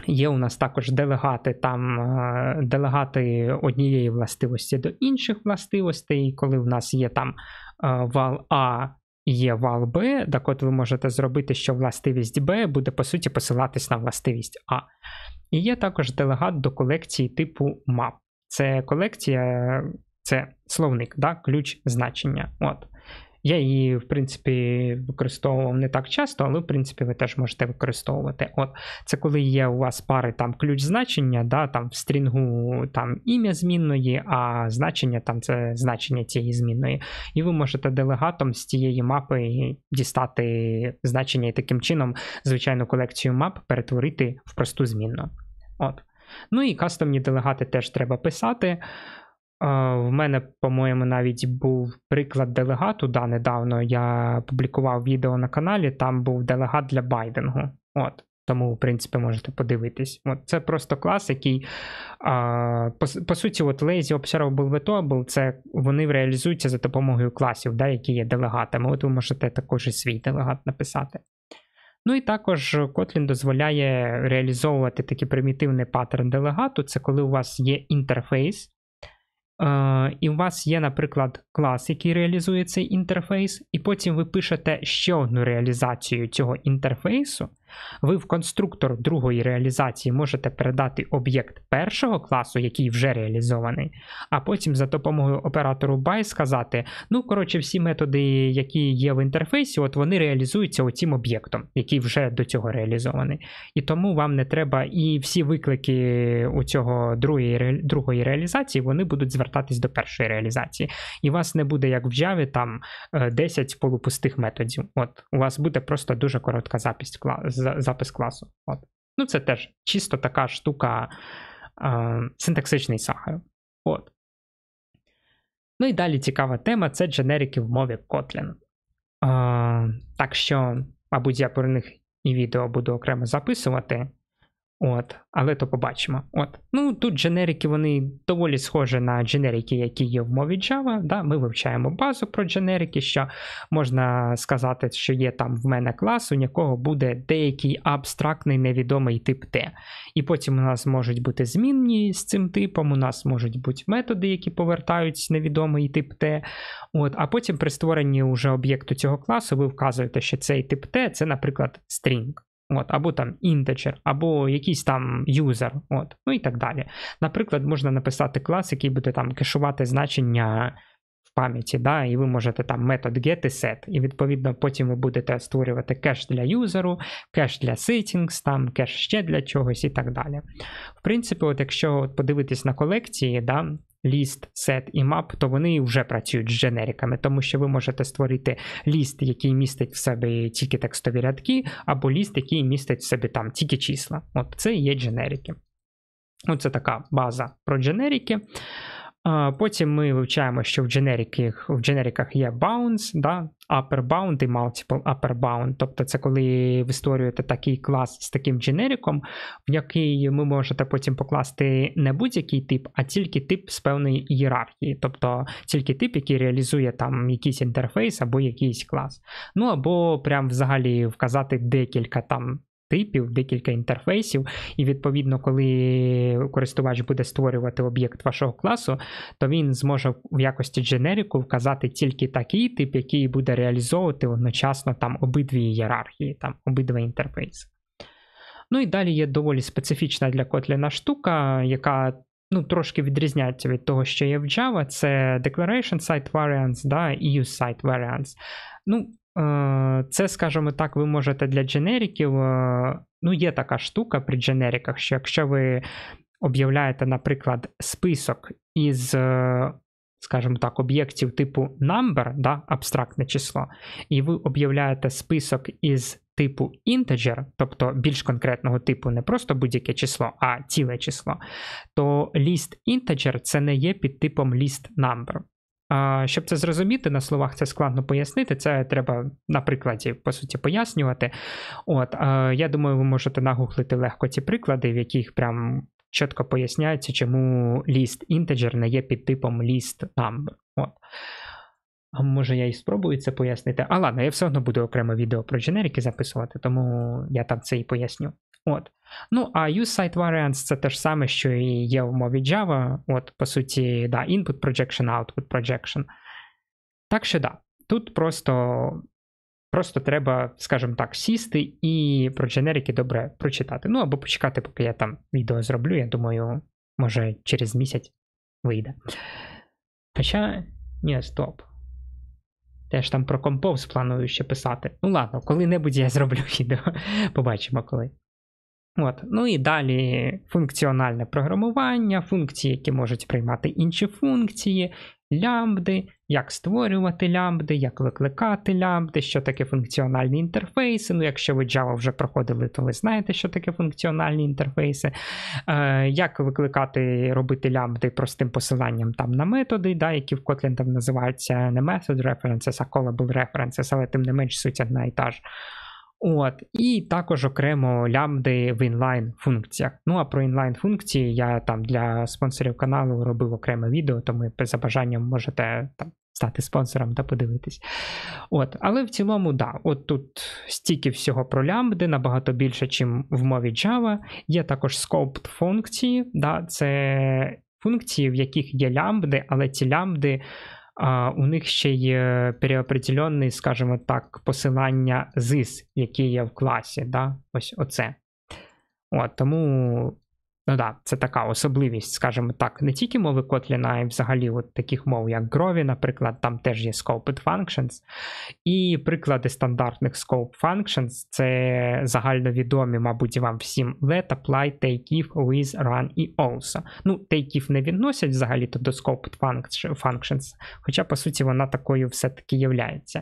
Є у нас також делегати там е, делегати однієї властивості до інших властивостей. Коли в нас є там е, вал А є вал Б, так от ви можете зробити, що властивість Б буде, по суті, посилатись на властивість А. І є також делегат до колекції типу мап. Це колекція, це словник, да? ключ значення. От. Я її, в принципі, використовував не так часто, але в принципі ви теж можете використовувати. От Це коли є у вас пари там ключ значення, да, там в стрінгу там ім'я змінної, а значення там це значення цієї змінної. І ви можете делегатом з цієї мапи дістати значення і таким чином звичайну колекцію мап перетворити в просту змінну. От. Ну і кастомні делегати теж треба писати. В мене, по-моєму, навіть був приклад делегату. да, Недавно я публікував відео на каналі, там був делегат для Байденгу. От, Тому, в принципі, можете подивитись. От, Це просто клас, який а, по, по суті, от Lazy Observable Vetable, це вони реалізуються за допомогою класів, да, які є делегатами. От ви можете також і свій делегат написати. Ну і також Kotlin дозволяє реалізовувати такий примітивний паттерн делегату. Це коли у вас є інтерфейс. Е, і у вас є, наприклад, клас, який реалізує цей інтерфейс, і потім ви пишете ще одну реалізацію цього інтерфейсу. Ви в конструктор другої реалізації можете передати об'єкт першого класу, який вже реалізований, а потім за допомогою оператору by сказати: ну, коротше, всі методи, які є в інтерфейсі, от вони реалізуються оцім об'єктом, який вже до цього реалізований. І тому вам не треба і всі виклики у цього другої другої реалізації вони будуть звертатись до першої реалізації. І у вас не буде, як в Java, там 10 е, полупустих методів. От, у вас буде просто дуже коротка запись запис класу. От. Ну, це теж чисто така штука е, синтаксичний сахар. От. Ну і далі цікава тема це дженерики в мові Kotlin. Е, так що, мабуть, я про них і відео буду окремо записувати. От, але то побачимо. От. Ну тут дженерики вони доволі схожі на дженерики, які є в мові Java. Да? Ми вивчаємо базу про дженерики, що можна сказати, що є там в мене клас, у якого буде деякий абстрактний невідомий тип T. І потім у нас можуть бути змінні з цим типом, у нас можуть бути методи, які повертають невідомий тип Т. От, А потім при створенні уже об'єкту цього класу ви вказуєте, що цей тип Т, це, наприклад, стрінг от, або там інтечер, або якийсь там юзер, от, ну і так далі. Наприклад, можна написати клас, який буде там кешувати значення в пам'яті, да, і ви можете там метод get і set, і відповідно потім ви будете створювати кеш для юзеру, кеш для settings, там, кеш ще для чогось і так далі. В принципі, от якщо от подивитись на колекції, да, Ліст, сет і мап, то вони вже працюють з дженериками, тому що ви можете створити ліст, який містить в себе тільки текстові рядки, або ліст, який містить в себе там тільки числа. От це і є дженерики. Оце така база про дженерики. Потім ми вивчаємо, що в дженериках, в дженериках є bounds, да? upper bound і multiple upper bound. Тобто це коли ви створюєте такий клас з таким дженериком, в який ви можете потім покласти не будь-який тип, а тільки тип з певної ієрархії, тобто тільки тип, який реалізує там якийсь інтерфейс або якийсь клас. Ну або прям взагалі вказати декілька там типів, декілька інтерфейсів, і відповідно, коли користувач буде створювати об'єкт вашого класу, то він зможе в якості Дженерику вказати тільки такий тип, який буде реалізовувати одночасно там обидві ієрархії, там обидва інтерфейси. Ну і далі є доволі специфічна для Kotlin штука, яка ну, трошки відрізняється від того, що є в Java, це Declaration Site Variants да, і Use Site Variants. Ну, Е, це, скажімо так, ви можете для дженеріків. Е, ну, є така штука при дженериках, що якщо ви об'являєте, наприклад, список із, е, скажімо так, об'єктів типу number, да, абстрактне число, і ви об'являєте список із типу integer, тобто більш конкретного типу, не просто будь-яке число, а ціле число, то list integer це не є під типом list number. Щоб це зрозуміти, на словах це складно пояснити. Це треба на прикладі, по суті, пояснювати. От, Я думаю, ви можете нагуглити легко ці приклади, в яких прям чітко поясняється, чому ліст integer не є під типом ліст number. От. А може я і спробую це пояснити. А ладно, я все одно буду окремо відео про дженерики записувати, тому я там це і поясню. От. Ну, а use-site variants це те ж саме, що і є в мові Java. От, по суті, да, input projection, output projection. Так що да, тут просто просто треба, скажімо так, сісти і про дженерики добре прочитати. Ну, або почекати, поки я там відео зроблю. Я думаю, може, через місяць вийде. Хоча, ні, стоп. Теж там про Compose планую ще писати. Ну ладно, коли-небудь я зроблю відео. Побачимо коли. От. Ну і далі функціональне програмування, функції, які можуть приймати інші функції, лямбди, як створювати лямбди, як викликати лямбди, що таке функціональні інтерфейси. Ну, якщо ви Java вже проходили, то ви знаєте, що таке функціональні інтерфейси, Е, як викликати робити лямбди простим посиланням там на методи, да, які в Kotlin там називаються не method references, а callable references, але тим не менш суть одна і та ж. От, І також окремо лямбди в інлайн функціях. Ну а про інлайн функції я там для спонсорів каналу робив окреме відео, тому за бажанням можете там стати спонсором та подивитись. От, Але в цілому, да, от тут стільки всього про лямбди, набагато більше, чим в мові Java. Є також scoped функції, да, це функції, в яких є лямбди, але ці лямбди а у них ще є переопределенний, скажімо так, посилання зис, які є в класі. да, Ось оце. От, Тому Ну да, це така особливість, скажімо так, не тільки мови Kotlin, а й взагалі от таких мов, як Groovy, наприклад, там теж є Scoped Functions. І приклади стандартних Scope Functions це загальновідомі, мабуть, вам всім let, apply, take if, with, run і also. Ну, take if не відносять взагалі-то до Scoped Functions, хоча, по суті, вона такою все-таки являється.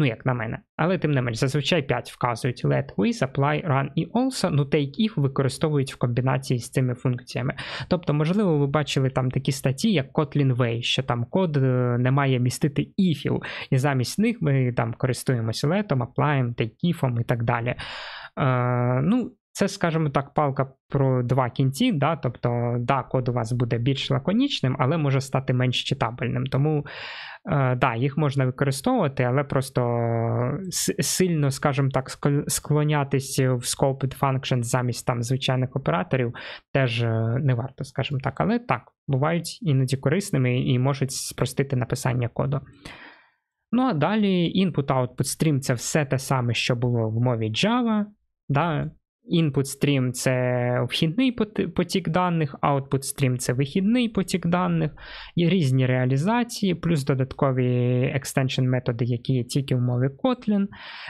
Ну, як на мене, але тим не менш, зазвичай 5 вказують let, with, apply, run і also, ну take if використовують в комбінації з цими функціями. Тобто, можливо, ви бачили там такі статті, як Kotlin Way, що там код е, не має містити ifів, і замість них ми там користуємося летом, apply'ем, take if і так далі. Е, Ну, це, скажімо так, палка про два кінці, да, тобто, да, код у вас буде більш лаконічним, але може стати менш читабельним. Тому е, да, їх можна використовувати, але просто сильно, скажімо так, склонятись в scoped functions замість там звичайних операторів теж е, не варто, скажімо так. Але так, бувають іноді корисними і можуть спростити написання коду. Ну а далі input-output stream це все те саме, що було в мові Java. Да, Input stream це вхідний потік даних, output stream це вихідний потік даних, є різні реалізації, плюс додаткові extension методи, які є тільки в мові Kotlin,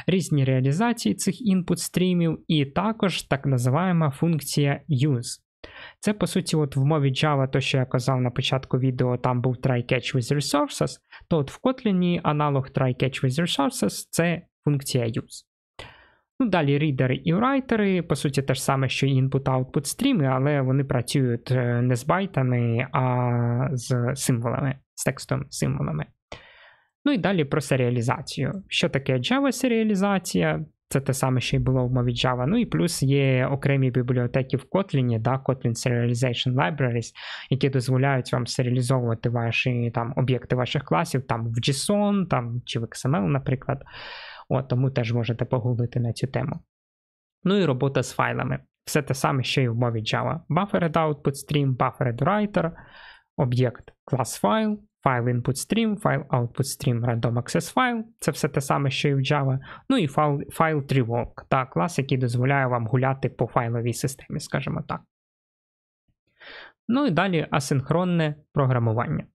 різні реалізації цих input стрімів, і також так називаємо функція use. Це, по суті, от в мові Java, то, що я казав на початку відео, там був try-catch with resources, то от в Kotlin аналог try-catch with resources це функція use. Ну, Далі рідери і райтери, по суті, те ж саме, що і input-output стріми, але вони працюють е, не з байтами, а з символами, з текстом символами. Ну і далі про серіалізацію. Що таке Java серіалізація? Це те саме, що й було в мові Java. Ну і плюс є окремі бібліотеки в Kotlin, да, Kotlin Serialization Libraries, які дозволяють вам серіалізовувати ваші там об'єкти ваших класів там в JSON там, чи в XML, наприклад. От, Тому теж можете погуглити на цю тему. Ну і робота з файлами. Все те саме, що і в мові Java. Buffered output stream, buffered writer, об'єкт клас file, файл input stream, файл output stream, random access file. Це все те саме, що і в Java. Ну і файл файл Treewalk, та клас, який дозволяє вам гуляти по файловій системі, скажімо так. Ну і далі асинхронне програмування.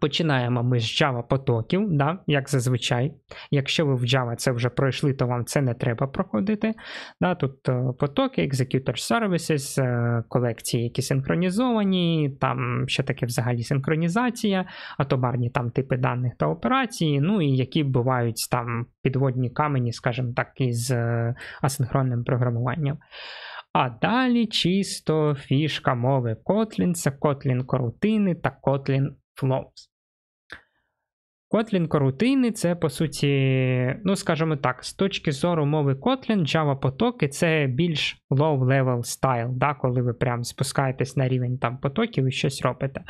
Починаємо ми з Java потоків, да, як зазвичай. Якщо ви в Java це вже пройшли, то вам це не треба проходити. Да, Тут е, потоки, Executor Services, е, колекції, які синхронізовані, там ще таке взагалі синхронізація, атомарні там типи даних та операції, ну і які бувають там підводні камені, скажімо так, із е, асинхронним програмуванням. А далі чисто фішка мови Kotlin, це Kotlin корутини та Kotlin flows. Kotlin корутини це, по суті, ну, скажімо так, з точки зору мови Kotlin, Java потоки це більш low-level style, да, коли ви прям спускаєтесь на рівень там потоків і щось робите.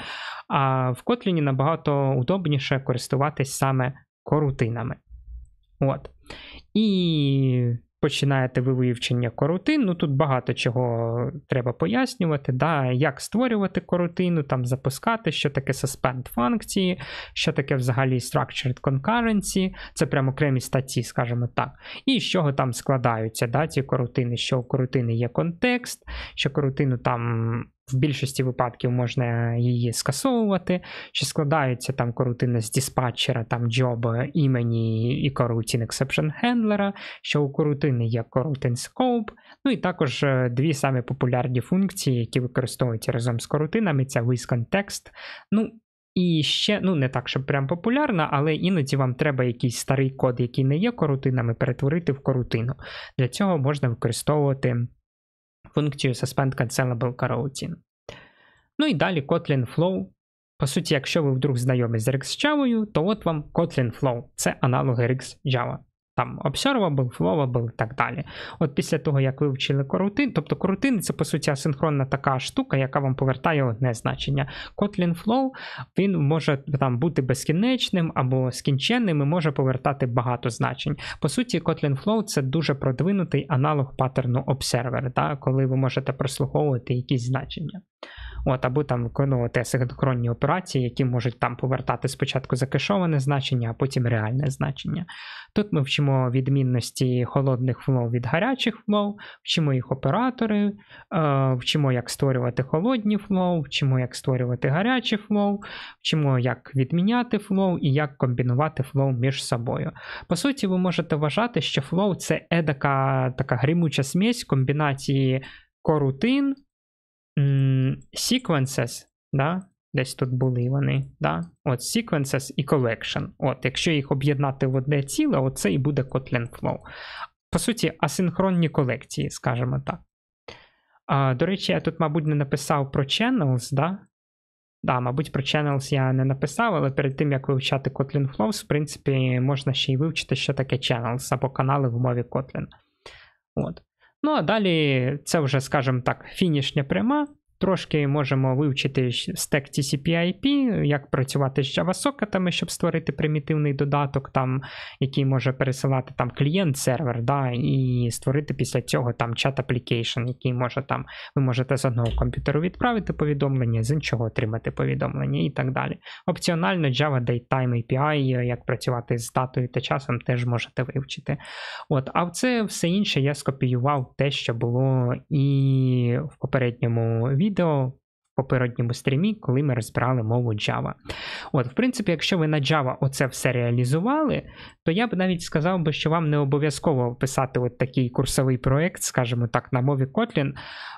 А в Kotlin набагато удобніше користуватись саме корутинами. От. І починаєте ви вивчення коротин, Ну тут багато чого треба пояснювати, да, як створювати коротину, там запускати, що таке suspend функції, що таке взагалі structured concurrency, це прямо окремі статті, скажімо так. І з чого там складаються да, ці коротини, що у корутини є контекст, що корутину там в більшості випадків можна її скасовувати, чи складаються там корутини з диспатчера, там джоба імені і корутін exception handler, що у корутини є корутин scope, ну і також е, дві самі популярні функції, які використовуються разом з корутинами, це WisContext. Ну, і ще, ну не так, щоб прям популярна, але іноді вам треба якийсь старий код, який не є корутинами, перетворити в корутину. Для цього можна використовувати функцію suspend cancelable coroutine. Ну і далі Kotlin Flow. По суті, якщо ви вдруг знайомі з RxJava, то от вам Kotlin Flow це аналоги RxJava там observable, flowable і так далі. От після того, як ви вчили корутин, тобто корутини це по суті асинхронна така штука, яка вам повертає одне значення. Kotlin Flow він може там бути безкінечним або скінченним і може повертати багато значень. По суті, Kotlin Flow це дуже продвинутий аналог паттерну Observer, да, коли ви можете прослуховувати якісь значення от або там виконувати асинхронні операції, які можуть там повертати спочатку закешоване значення, а потім реальне значення. Тут ми вчимо відмінності холодних флоу від гарячих флоу, вчимо їх оператори, е, вчимо, як створювати холодні флоу, вчимо, як створювати гарячі флоу, вчимо, як відміняти флоу і як комбінувати флоу між собою. По суті, ви можете вважати, що флоу це едака така грімуча смесь комбінації корутин, sequences, да? десь тут були вони. да? От sequences і collection. От, Якщо їх об'єднати в одне ціле, оце і буде Kotlin Flow. По суті, асинхронні колекції, скажімо так. А, До речі, я тут, мабуть, не написав про channels, да? Да, мабуть, про channels я не написав, але перед тим, як вивчати Kotlin Flows, в принципі, можна ще й вивчити, що таке channels або канали в мові Kotlin. От. Ну а далі це вже, скажімо так, фінішня пряма. Трошки можемо вивчити стек TCP/IP, як працювати з JavaSocket, щоб створити примітивний додаток, там, який може пересилати там клієнт-сервер, да, і створити після цього там чат аплікейшн який може там, ви можете з одного комп'ютеру відправити повідомлення, з іншого отримати повідомлення і так далі. Опціонально Java Datetime API, як працювати з датою та часом, теж можете вивчити. От, А це все інше я скопіював те, що було і в попередньому відео відео в попередньому стрімі, коли ми розбирали мову Java. От, в принципі, якщо ви на Java оце все реалізували, то я б навіть сказав би, що вам не обов'язково писати от такий курсовий проект, скажімо так, на мові Kotlin.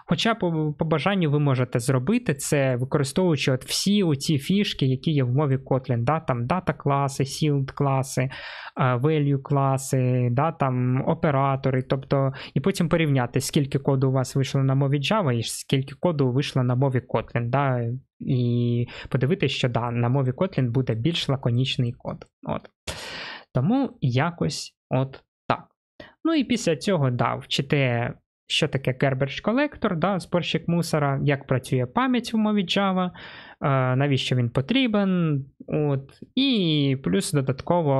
Хоча, по, по бажанню, ви можете зробити це, використовуючи от всі оці фішки, які є в мові Kotlin, да? там дата класи, Sealed класи value класи, да, там оператори, тобто, і потім порівняти, скільки коду у вас вийшло на мові Java і скільки коду вийшло на мові Kotlin. Да, І подивитися, що да, на мові Kotlin буде більш лаконічний код. От. Тому якось от так. Ну і після цього да, вчите що таке Garbage Collector, да, зборщик мусора, як працює пам'ять в мові Java, е, навіщо він потрібен. От, І плюс додатково,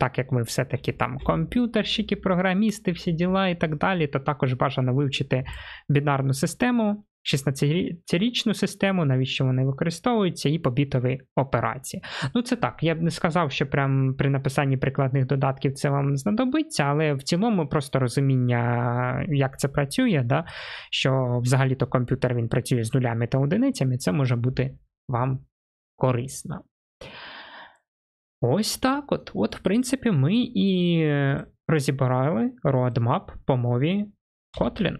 так як ми все-таки там комп'ютерщики, програмісти, всі діла і так далі, то також бажано вивчити бінарну систему 16-річну систему, навіщо вони використовуються, і побітові операції. Ну, це так, я б не сказав, що прям при написанні прикладних додатків це вам знадобиться, але в цілому просто розуміння, як це працює, да? що взагалі-то комп'ютер він працює з нулями та одиницями, це може бути вам корисно. Ось так. От, От, в принципі, ми і розібрали родмап по мові Kotlin.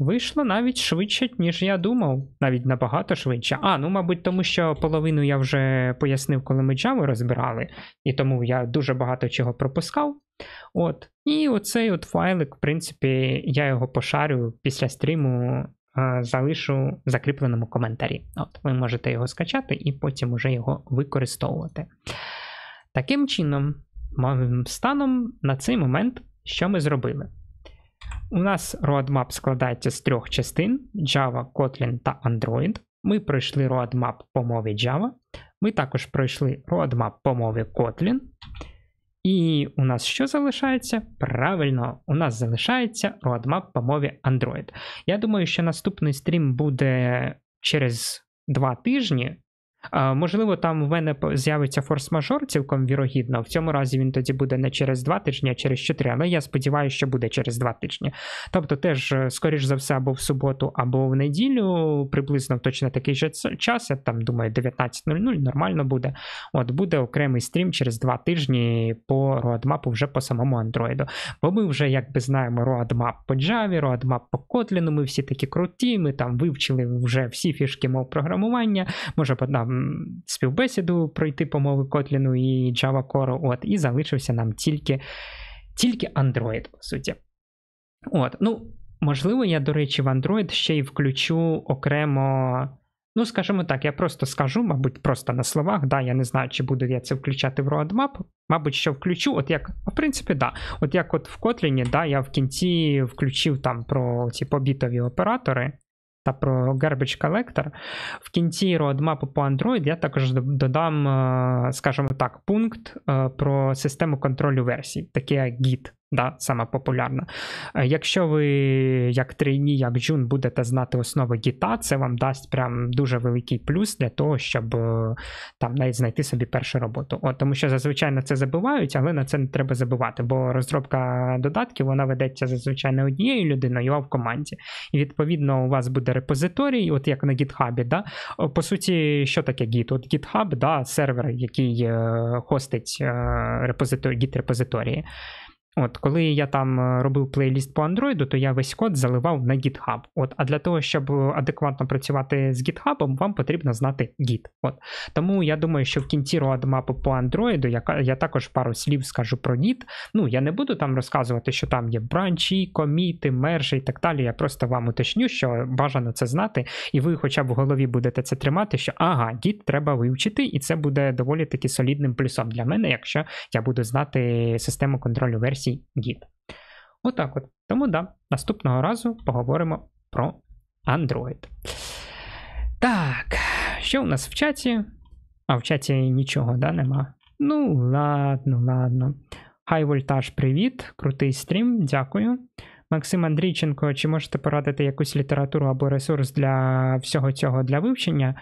Вийшло навіть швидше, ніж я думав. Навіть набагато швидше. А, ну, мабуть, тому що половину я вже пояснив, коли ми джаву розбирали, і тому я дуже багато чого пропускав. От. І оцей от файлик, в принципі, я його пошарю після стріму, а, е, залишу в закріпленому коментарі. От, Ви можете його скачати і потім уже його використовувати. Таким чином, станом на цей момент, що ми зробили? У нас roadmap складається з трьох частин: Java, Kotlin та Android. Ми пройшли roadmap по мові Java. Ми також пройшли roadmap по мові Kotlin. І у нас що залишається? Правильно, у нас залишається roadmap по мові Android. Я думаю, що наступний стрім буде через два тижні. Можливо, там в мене з'явиться форс-мажор, цілком вірогідно. В цьому разі він тоді буде не через два тижні, а через чотири, але я сподіваюся, що буде через два тижні. Тобто, теж, е, скоріш за все, або в суботу, або в неділю, приблизно в точно такий же час, я там думаю, 19.00 нормально буде. От буде окремий стрім через два тижні по роадмапу вже по самому андроїду. Бо ми вже якби знаємо роадмап по Java, роадмап по Kotlin, ми всі такі круті, ми там вивчили вже всі фішки мов програмування. Може, нам співбесіду пройти по мови Kotlin і Java Core, от, і залишився нам тільки тільки Android, по суті. От, ну, Можливо, я, до речі, в Android ще й включу окремо. Ну, скажімо так, я просто скажу, мабуть, просто на словах, да, я не знаю, чи буду я це включати в roadmap, Мабуть, що включу, от як, в принципі, да, от як от в Kotlin, да, я в кінці включив там про ці побітові оператори, та про Garbage Collector. В кінці roadmap по Android я також додам, е, скажімо так, пункт е, про систему контролю версій, таке як Git да, сама популярна. Е, якщо ви, як трейні, як джун, будете знати основи гіта, це вам дасть прям дуже великий плюс для того, щоб е, там навіть знайти собі першу роботу. От, Тому що зазвичай на це забувають, але на це не треба забувати. бо розробка додатків вона ведеться зазвичай не однією людиною, а в команді. І відповідно у вас буде репозиторій, от як на гітхабі. Да? По суті, що таке гіт? От GitHub, да, сервер, який е, хостить репозитор... репозиторії От, коли я там е, робив плейліст по Android, то я весь код заливав на GitHub. От, А для того, щоб е, адекватно працювати з GitHub, вам потрібно знати Git. От. Тому я думаю, що в кінці родмапу по Android я, я також пару слів скажу про Git. Ну, я не буду там розказувати, що там є бранчі, коміти, мержі і так далі. Я просто вам уточню, що бажано це знати, і ви хоча б в голові будете це тримати, що ага, Git треба вивчити, і це буде доволі таки солідним плюсом для мене, якщо я буду знати систему контролю версії версій Git. Отак от. Тому да, наступного разу поговоримо про Android. Так, що у нас в чаті? А в чаті нічого, да, нема. Ну, ладно, ладно. Хай вольтаж, привіт, крутий стрім, дякую. Максим Андрійченко, чи можете порадити якусь літературу або ресурс для всього цього для вивчення?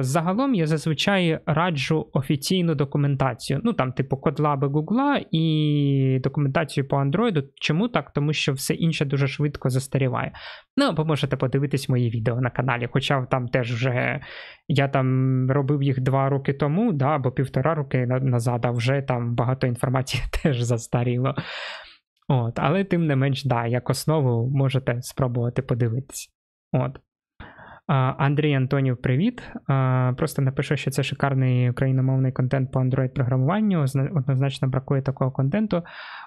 Загалом я зазвичай раджу офіційну документацію. Ну там, типу, кодлаби Гугла і документацію по Андроїду. Чому так? Тому що все інше дуже швидко застаріває. Ну, або можете подивитись мої відео на каналі, хоча там теж вже я там робив їх два роки тому, да, або півтора роки назад, а вже там багато інформації теж застаріло. От, Але тим не менш, да, як основу можете спробувати подивитись. От. Андрій Антонів, привіт. Просто напишу, що це шикарний україномовний контент по Android-програмуванню. Однозначно бракує такого контенту.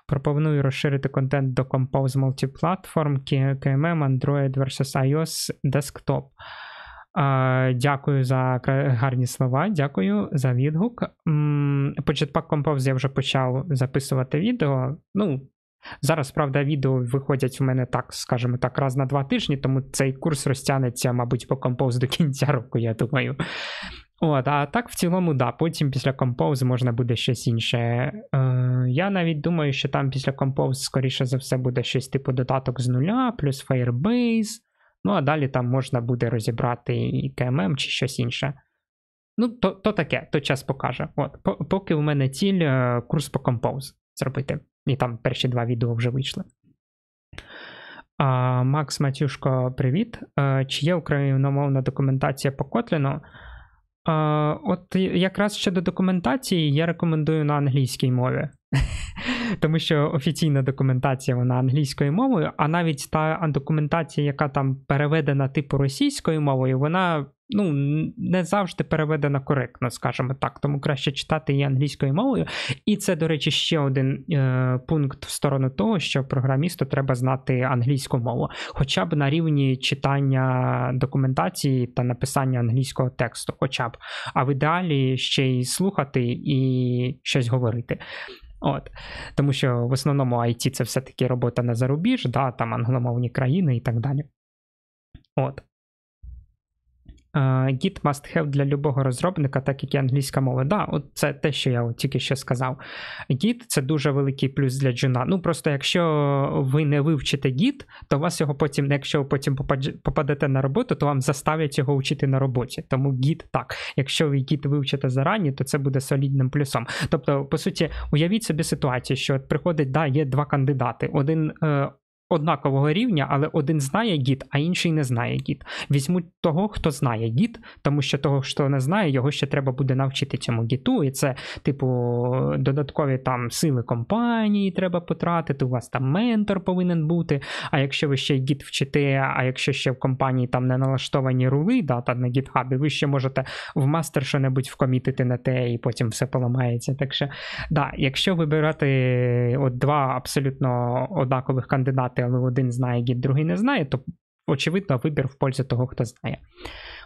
Пропоную розширити контент до Compose мультиплатформ, ем KMM, ем, Android versus iOS Desktop. Дякую за гарні слова, дякую за відгук. По Jetpack Compose я вже почав записувати відео. Ну, Зараз, правда, відео виходять у мене так, скажімо так, раз на два тижні, тому цей курс розтягнеться, мабуть, по композ до кінця року, я думаю. От, А так в цілому, да, потім після композ можна буде щось інше. Е, Я навіть думаю, що там після композ, скоріше за все, буде щось типу додаток з нуля, плюс Firebase. Ну, а далі там можна буде розібрати і КММ чи щось інше. Ну, то то таке, то час покаже. От, Поки у мене ціль е, курс по композ зробити. І там перші два відео вже вийшли. А, Макс Матюшко, привіт. А, Чи є україномовна документація по Котліну? А, От якраз щодо документації я рекомендую на англійській мові тому що офіційна документація вона англійською мовою, а навіть та документація, яка там переведена типу російською мовою, вона ну не завжди переведена коректно, скажімо так. Тому краще читати її англійською мовою. І це, до речі, ще один е, пункт в сторону того, що програмісту треба знати англійську мову, хоча б на рівні читання документації та написання англійського тексту, хоча б, а в ідеалі ще й слухати і щось говорити. От. Тому що в основному IT це все-таки робота на зарубіж, да, там англомовні країни і так далі. От. Е, git must have для любого розробника, так як і англійська мова. Да, от Це те, що я от тільки що сказав. Git це дуже великий плюс для джуна. Ну просто якщо ви не вивчите Git, то вас його потім, якщо ви потім попадете на роботу, то вам заставлять його вчити на роботі. Тому Git так. Якщо ви Git вивчите зарані, то це буде солідним плюсом. Тобто, по суті, уявіть собі ситуацію, що от приходить, да, є два кандидати. Один е, однакового рівня, але один знає гід, а інший не знає гід. Візьмуть того, хто знає гід, тому що того, хто не знає, його ще треба буде навчити цьому гіту. І це, типу, додаткові там сили компанії треба потратити. У вас там ментор повинен бути. А якщо ви ще гід вчите, а якщо ще в компанії там не налаштовані рули, да, та на гітхабі, ви ще можете в мастер що небудь вкомітити на те, і потім все поламається. Так що, да, якщо вибирати от два абсолютно однакових кандидати але один знає гід, другий не знає, то, очевидно, вибір в пользу того, хто знає.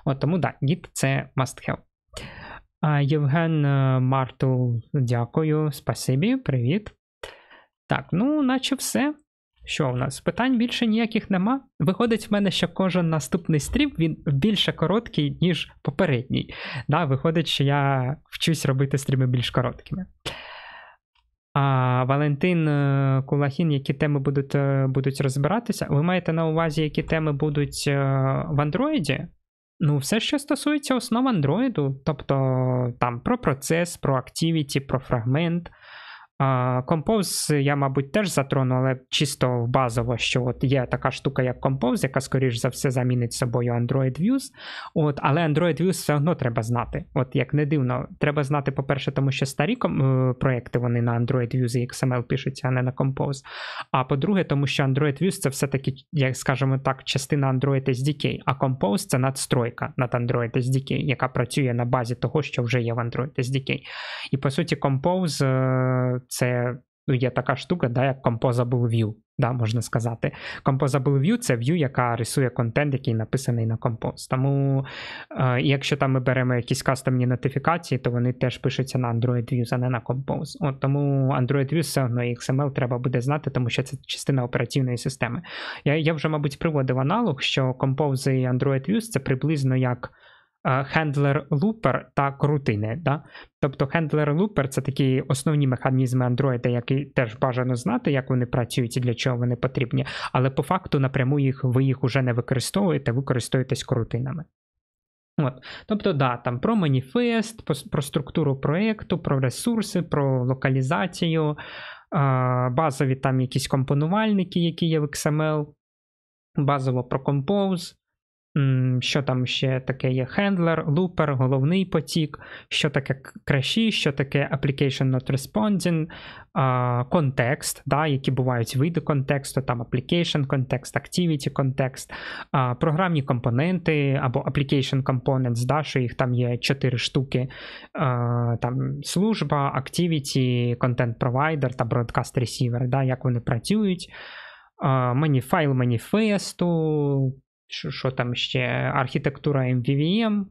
От Тому да, гід це must have. А, Євген е, Марту, дякую, спасибі, привіт. Так, ну, наче все. Що у нас? Питань більше ніяких нема. Виходить в мене, що кожен наступний стрім він більше короткий, ніж попередній. Да, Виходить, що я вчусь робити стріми більш короткими. А Валентин е, Кулахін, які теми будуть е, будуть розбиратися. Ви маєте на увазі, які теми будуть е, в Андроїді? Ну, все, що стосується основ Андроїду, тобто там про процес, про активіті, про фрагмент. Compose я, мабуть, теж затрону, але чисто базово, що от є така штука, як Compose, яка, скоріш за все, замінить собою Android Views. От, Але Android Views все одно треба знати. От як не дивно, треба знати, по-перше, тому що старі е, проекти вони на Android Views і XML пишуться, а не на Compose. А по-друге, тому що Android Views це все-таки, як скажімо так, частина Android SDK, а Compose це надстройка над Android SDK, яка працює на базі того, що вже є в Android SDK. І по суті, Compose це ну, є така штука, да, як Composable View, да, можна сказати. Composable View це view, яка рисує контент, який написаний на Compose. Тому, е, якщо там ми беремо якісь кастомні нотифікації, то вони теж пишуться на Android Views, а не на Compose. От Тому Android View все одно XML треба буде знати, тому що це частина операційної системи. Я я вже, мабуть, приводив аналог, що Compose і Android Views це приблизно як хендлер лупер та крутини. Да? Тобто хендлер лупер це такі основні механізми Android, які теж бажано знати, як вони працюють і для чого вони потрібні, але по факту напряму їх ви їх уже не використовуєте, ви користуєтесь крутинами. От. Тобто, да, там про маніфест, про, про структуру проєкту, про ресурси, про локалізацію, базові там якісь компонувальники, які є в XML, базово про Compose, що там ще таке є? Хендлер, лупер, головний потік, що таке краші, що таке application not responding, контекст, да, які бувають види контексту, там application контекст, activity контекст, програмні компоненти або application components, да, що їх там є 4 штуки. там Служба, activity, контент провайдер та broadcast receiver, да, як вони працюють. Мені Маніфайл маніфесту, що що там ще архітектура MVVM,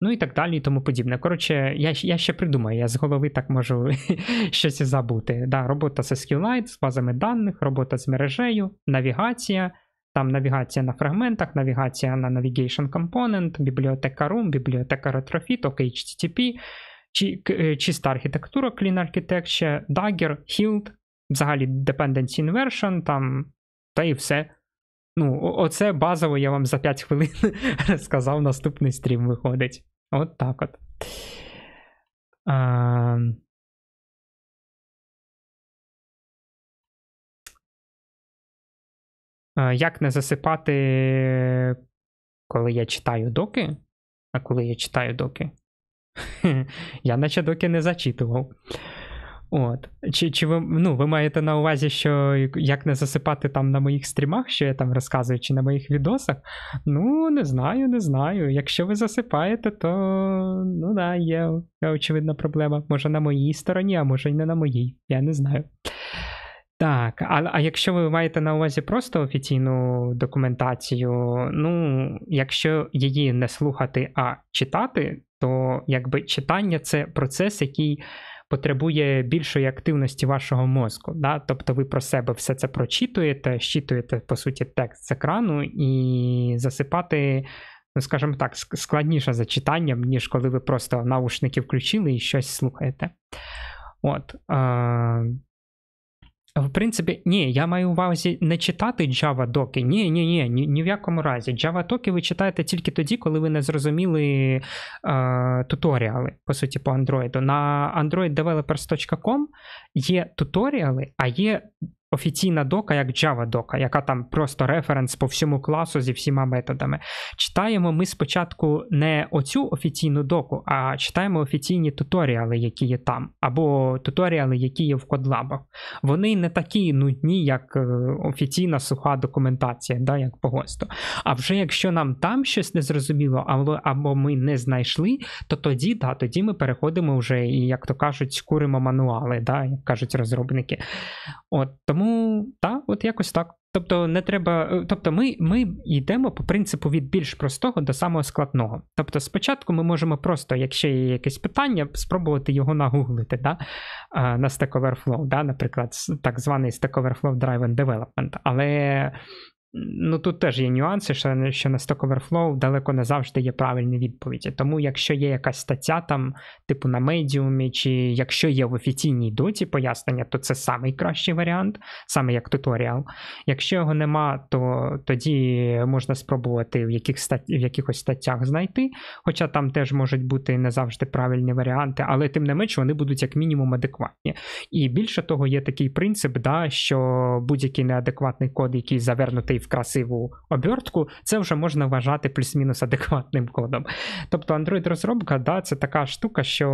ну і так далі, і тому подібне. Коротше, я я ще придумаю, я з голови так можу щось забути. Да, Робота зі SQLite, з базами даних, робота з мережею, навігація. Там навігація на фрагментах, навігація на Navigation Component, бібліотека Room, бібліотека Retrofit, OK, HTTP, чи, е, чиста архітектура, Clean Architecture, Dagger, Hilt, взагалі Dependency Inversion, там, та і все. Ну, оце базово я вам за 5 хвилин розказав, наступний стрім виходить. От так от. А... А, як не засипати, коли я читаю доки? А коли я читаю доки? я наче доки не зачитував. От. Чи чи ви ну, ви маєте на увазі, що як не засипати там на моїх стрімах, що я там розказую, чи на моїх відосах? Ну, не знаю, не знаю. Якщо ви засипаєте, то ну да, є очевидна проблема. Може на моїй стороні, а може і не на моїй. Я не знаю. Так, а а якщо ви маєте на увазі просто офіційну документацію, ну, якщо її не слухати, а читати, то якби читання це процес, який потребує більшої активності вашого мозку. Да? Тобто ви про себе все це прочитуєте, щитуєте, по суті, текст з екрану і засипати, ну, скажімо так, складніше за читанням, ніж коли ви просто навушники включили і щось слухаєте. От. Е- в принципі, ні, я маю увазі не читати Java доки. Ні, ні, ні, ні, ні в якому разі. Java доки ви читаєте тільки тоді, коли ви не зрозуміли е, туторіали, по суті, по Android. На androiddevелopers.com є туторіали, а є офіційна дока, як Java дока, яка там просто референс по всьому класу зі всіма методами. Читаємо ми спочатку не оцю офіційну доку, а читаємо офіційні туторіали, які є там, або туторіали, які є в кодлабах. Вони не такі нудні, як е, офіційна суха документація, да, як по ГОСТу. А вже якщо нам там щось не зрозуміло, або ми не знайшли, то тоді да, тоді ми переходимо вже і, як то кажуть, куримо мануали, да, як кажуть розробники. От тому. Тому, так, от якось так. Тобто не треба. Е, тобто ми ми йдемо по принципу від більш простого до самого складного. Тобто, спочатку ми можемо просто, якщо є якесь питання, спробувати його нагуглити да? Е, на Stack Overflow, да? наприклад, так званий Stack Overflow Driven Development. Але Ну тут теж є нюанси, що що на Stack Overflow далеко не завжди є правильні відповіді. Тому якщо є якась стаття там, типу на медіумі, чи якщо є в офіційній доті пояснення, то це самий кращий варіант, саме як туторіал. Якщо його нема, то тоді можна спробувати в яких стат... в якихось статтях знайти. Хоча там теж можуть бути не завжди правильні варіанти, але тим не менш вони будуть як мінімум адекватні. І більше того, є такий принцип, да, що будь-який неадекватний код, який завернутий в красиву обертку, це вже можна вважати плюс-мінус адекватним кодом. Тобто Android-розробка, да, це така штука, що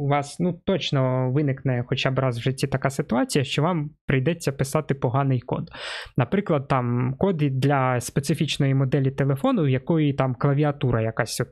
у вас ну, точно виникне хоча б раз в житті така ситуація, що вам прийдеться писати поганий код. Наприклад, там коди для специфічної моделі телефону, в якої там клавіатура якась. от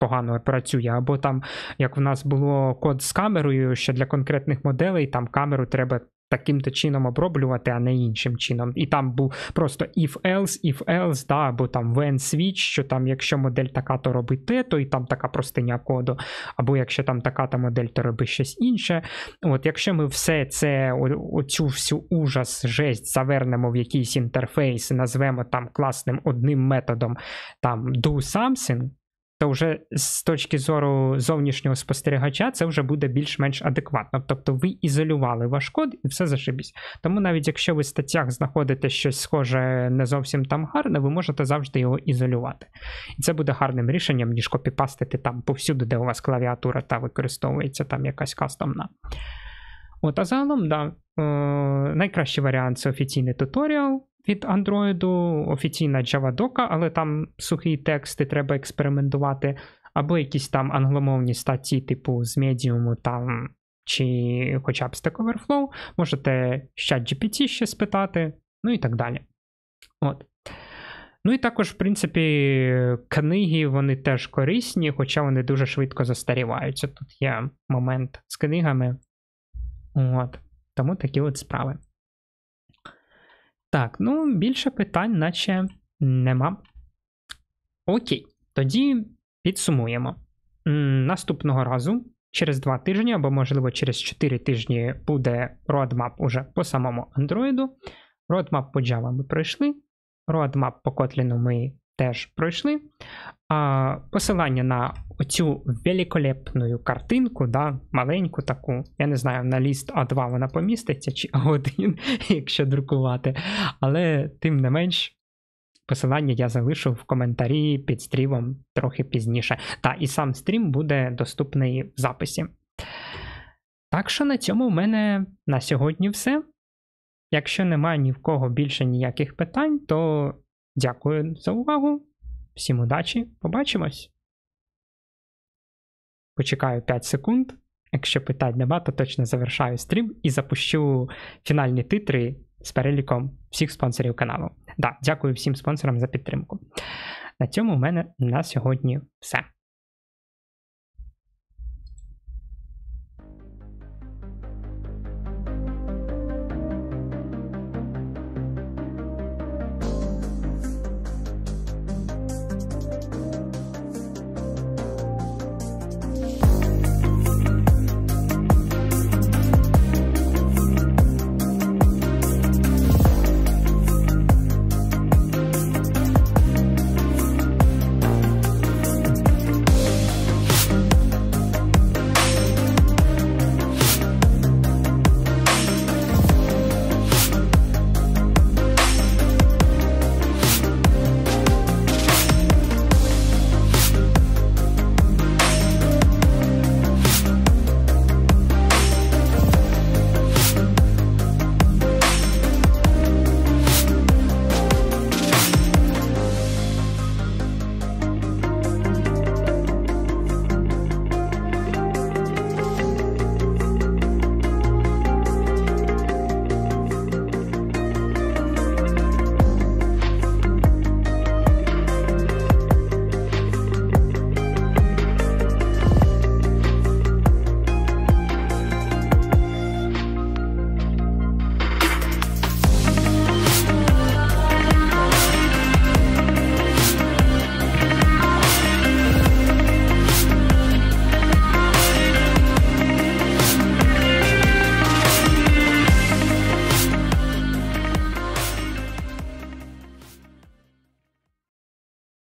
Погано працює, або там, як в нас було код з камерою, що для конкретних моделей там камеру треба таким то чином оброблювати, а не іншим чином. І там був просто if-else, if-else, да, або там when switch, що там, якщо модель така, то роби те, то і там така простиня коду, або якщо там така то модель, то роби щось інше. От Якщо ми все це, оцю всю ужас, жесть завернемо в якийсь інтерфейс і назвемо там класним одним методом там do something, то вже з точки зору зовнішнього спостерігача це вже буде більш-менш адекватно. Тобто ви ізолювали ваш код і все зашибісь. Тому навіть якщо ви в статтях знаходите щось схоже не зовсім там гарне, ви можете завжди його ізолювати. І це буде гарним рішенням, ніж копіпастити там повсюди, де у вас клавіатура та використовується там якась кастомна. От, а загалом, да, е, найкращий варіант це офіційний туторіал від Android, офіційна JavaDoc, але там сухі тексти треба експериментувати, або якісь там англомовні статті, типу з Medium там, чи хоча б Stack Overflow, можете ще GPT ще спитати, ну і так далі. От. Ну і також, в принципі, книги вони теж корисні, хоча вони дуже швидко застаріваються. Тут є момент з книгами. От. Тому такі от справи. Так, ну більше питань, наче нема. Окей, тоді підсумуємо. Наступного разу, через два тижні, або, можливо, через 4 тижні буде roadmap уже по самому Android. Roadmap по Java ми пройшли. Roadmap по Kotlin ми теж пройшли. А, Посилання на оцю великолепну картинку, да, маленьку таку, я не знаю, на ліст А2 вона поміститься, чи А1, якщо друкувати. Але, тим не менш, посилання я залишу в коментарі під стрімом трохи пізніше. Та і сам стрім буде доступний в записі. Так що на цьому в мене на сьогодні все. Якщо немає ні в кого більше ніяких питань, то Дякую за увагу. Всім удачі, побачимось. Почекаю 5 секунд. Якщо питань нема, то точно завершаю стрім і запущу фінальні титри з переліком всіх спонсорів каналу. Да, Дякую всім спонсорам за підтримку. На цьому в мене на сьогодні все.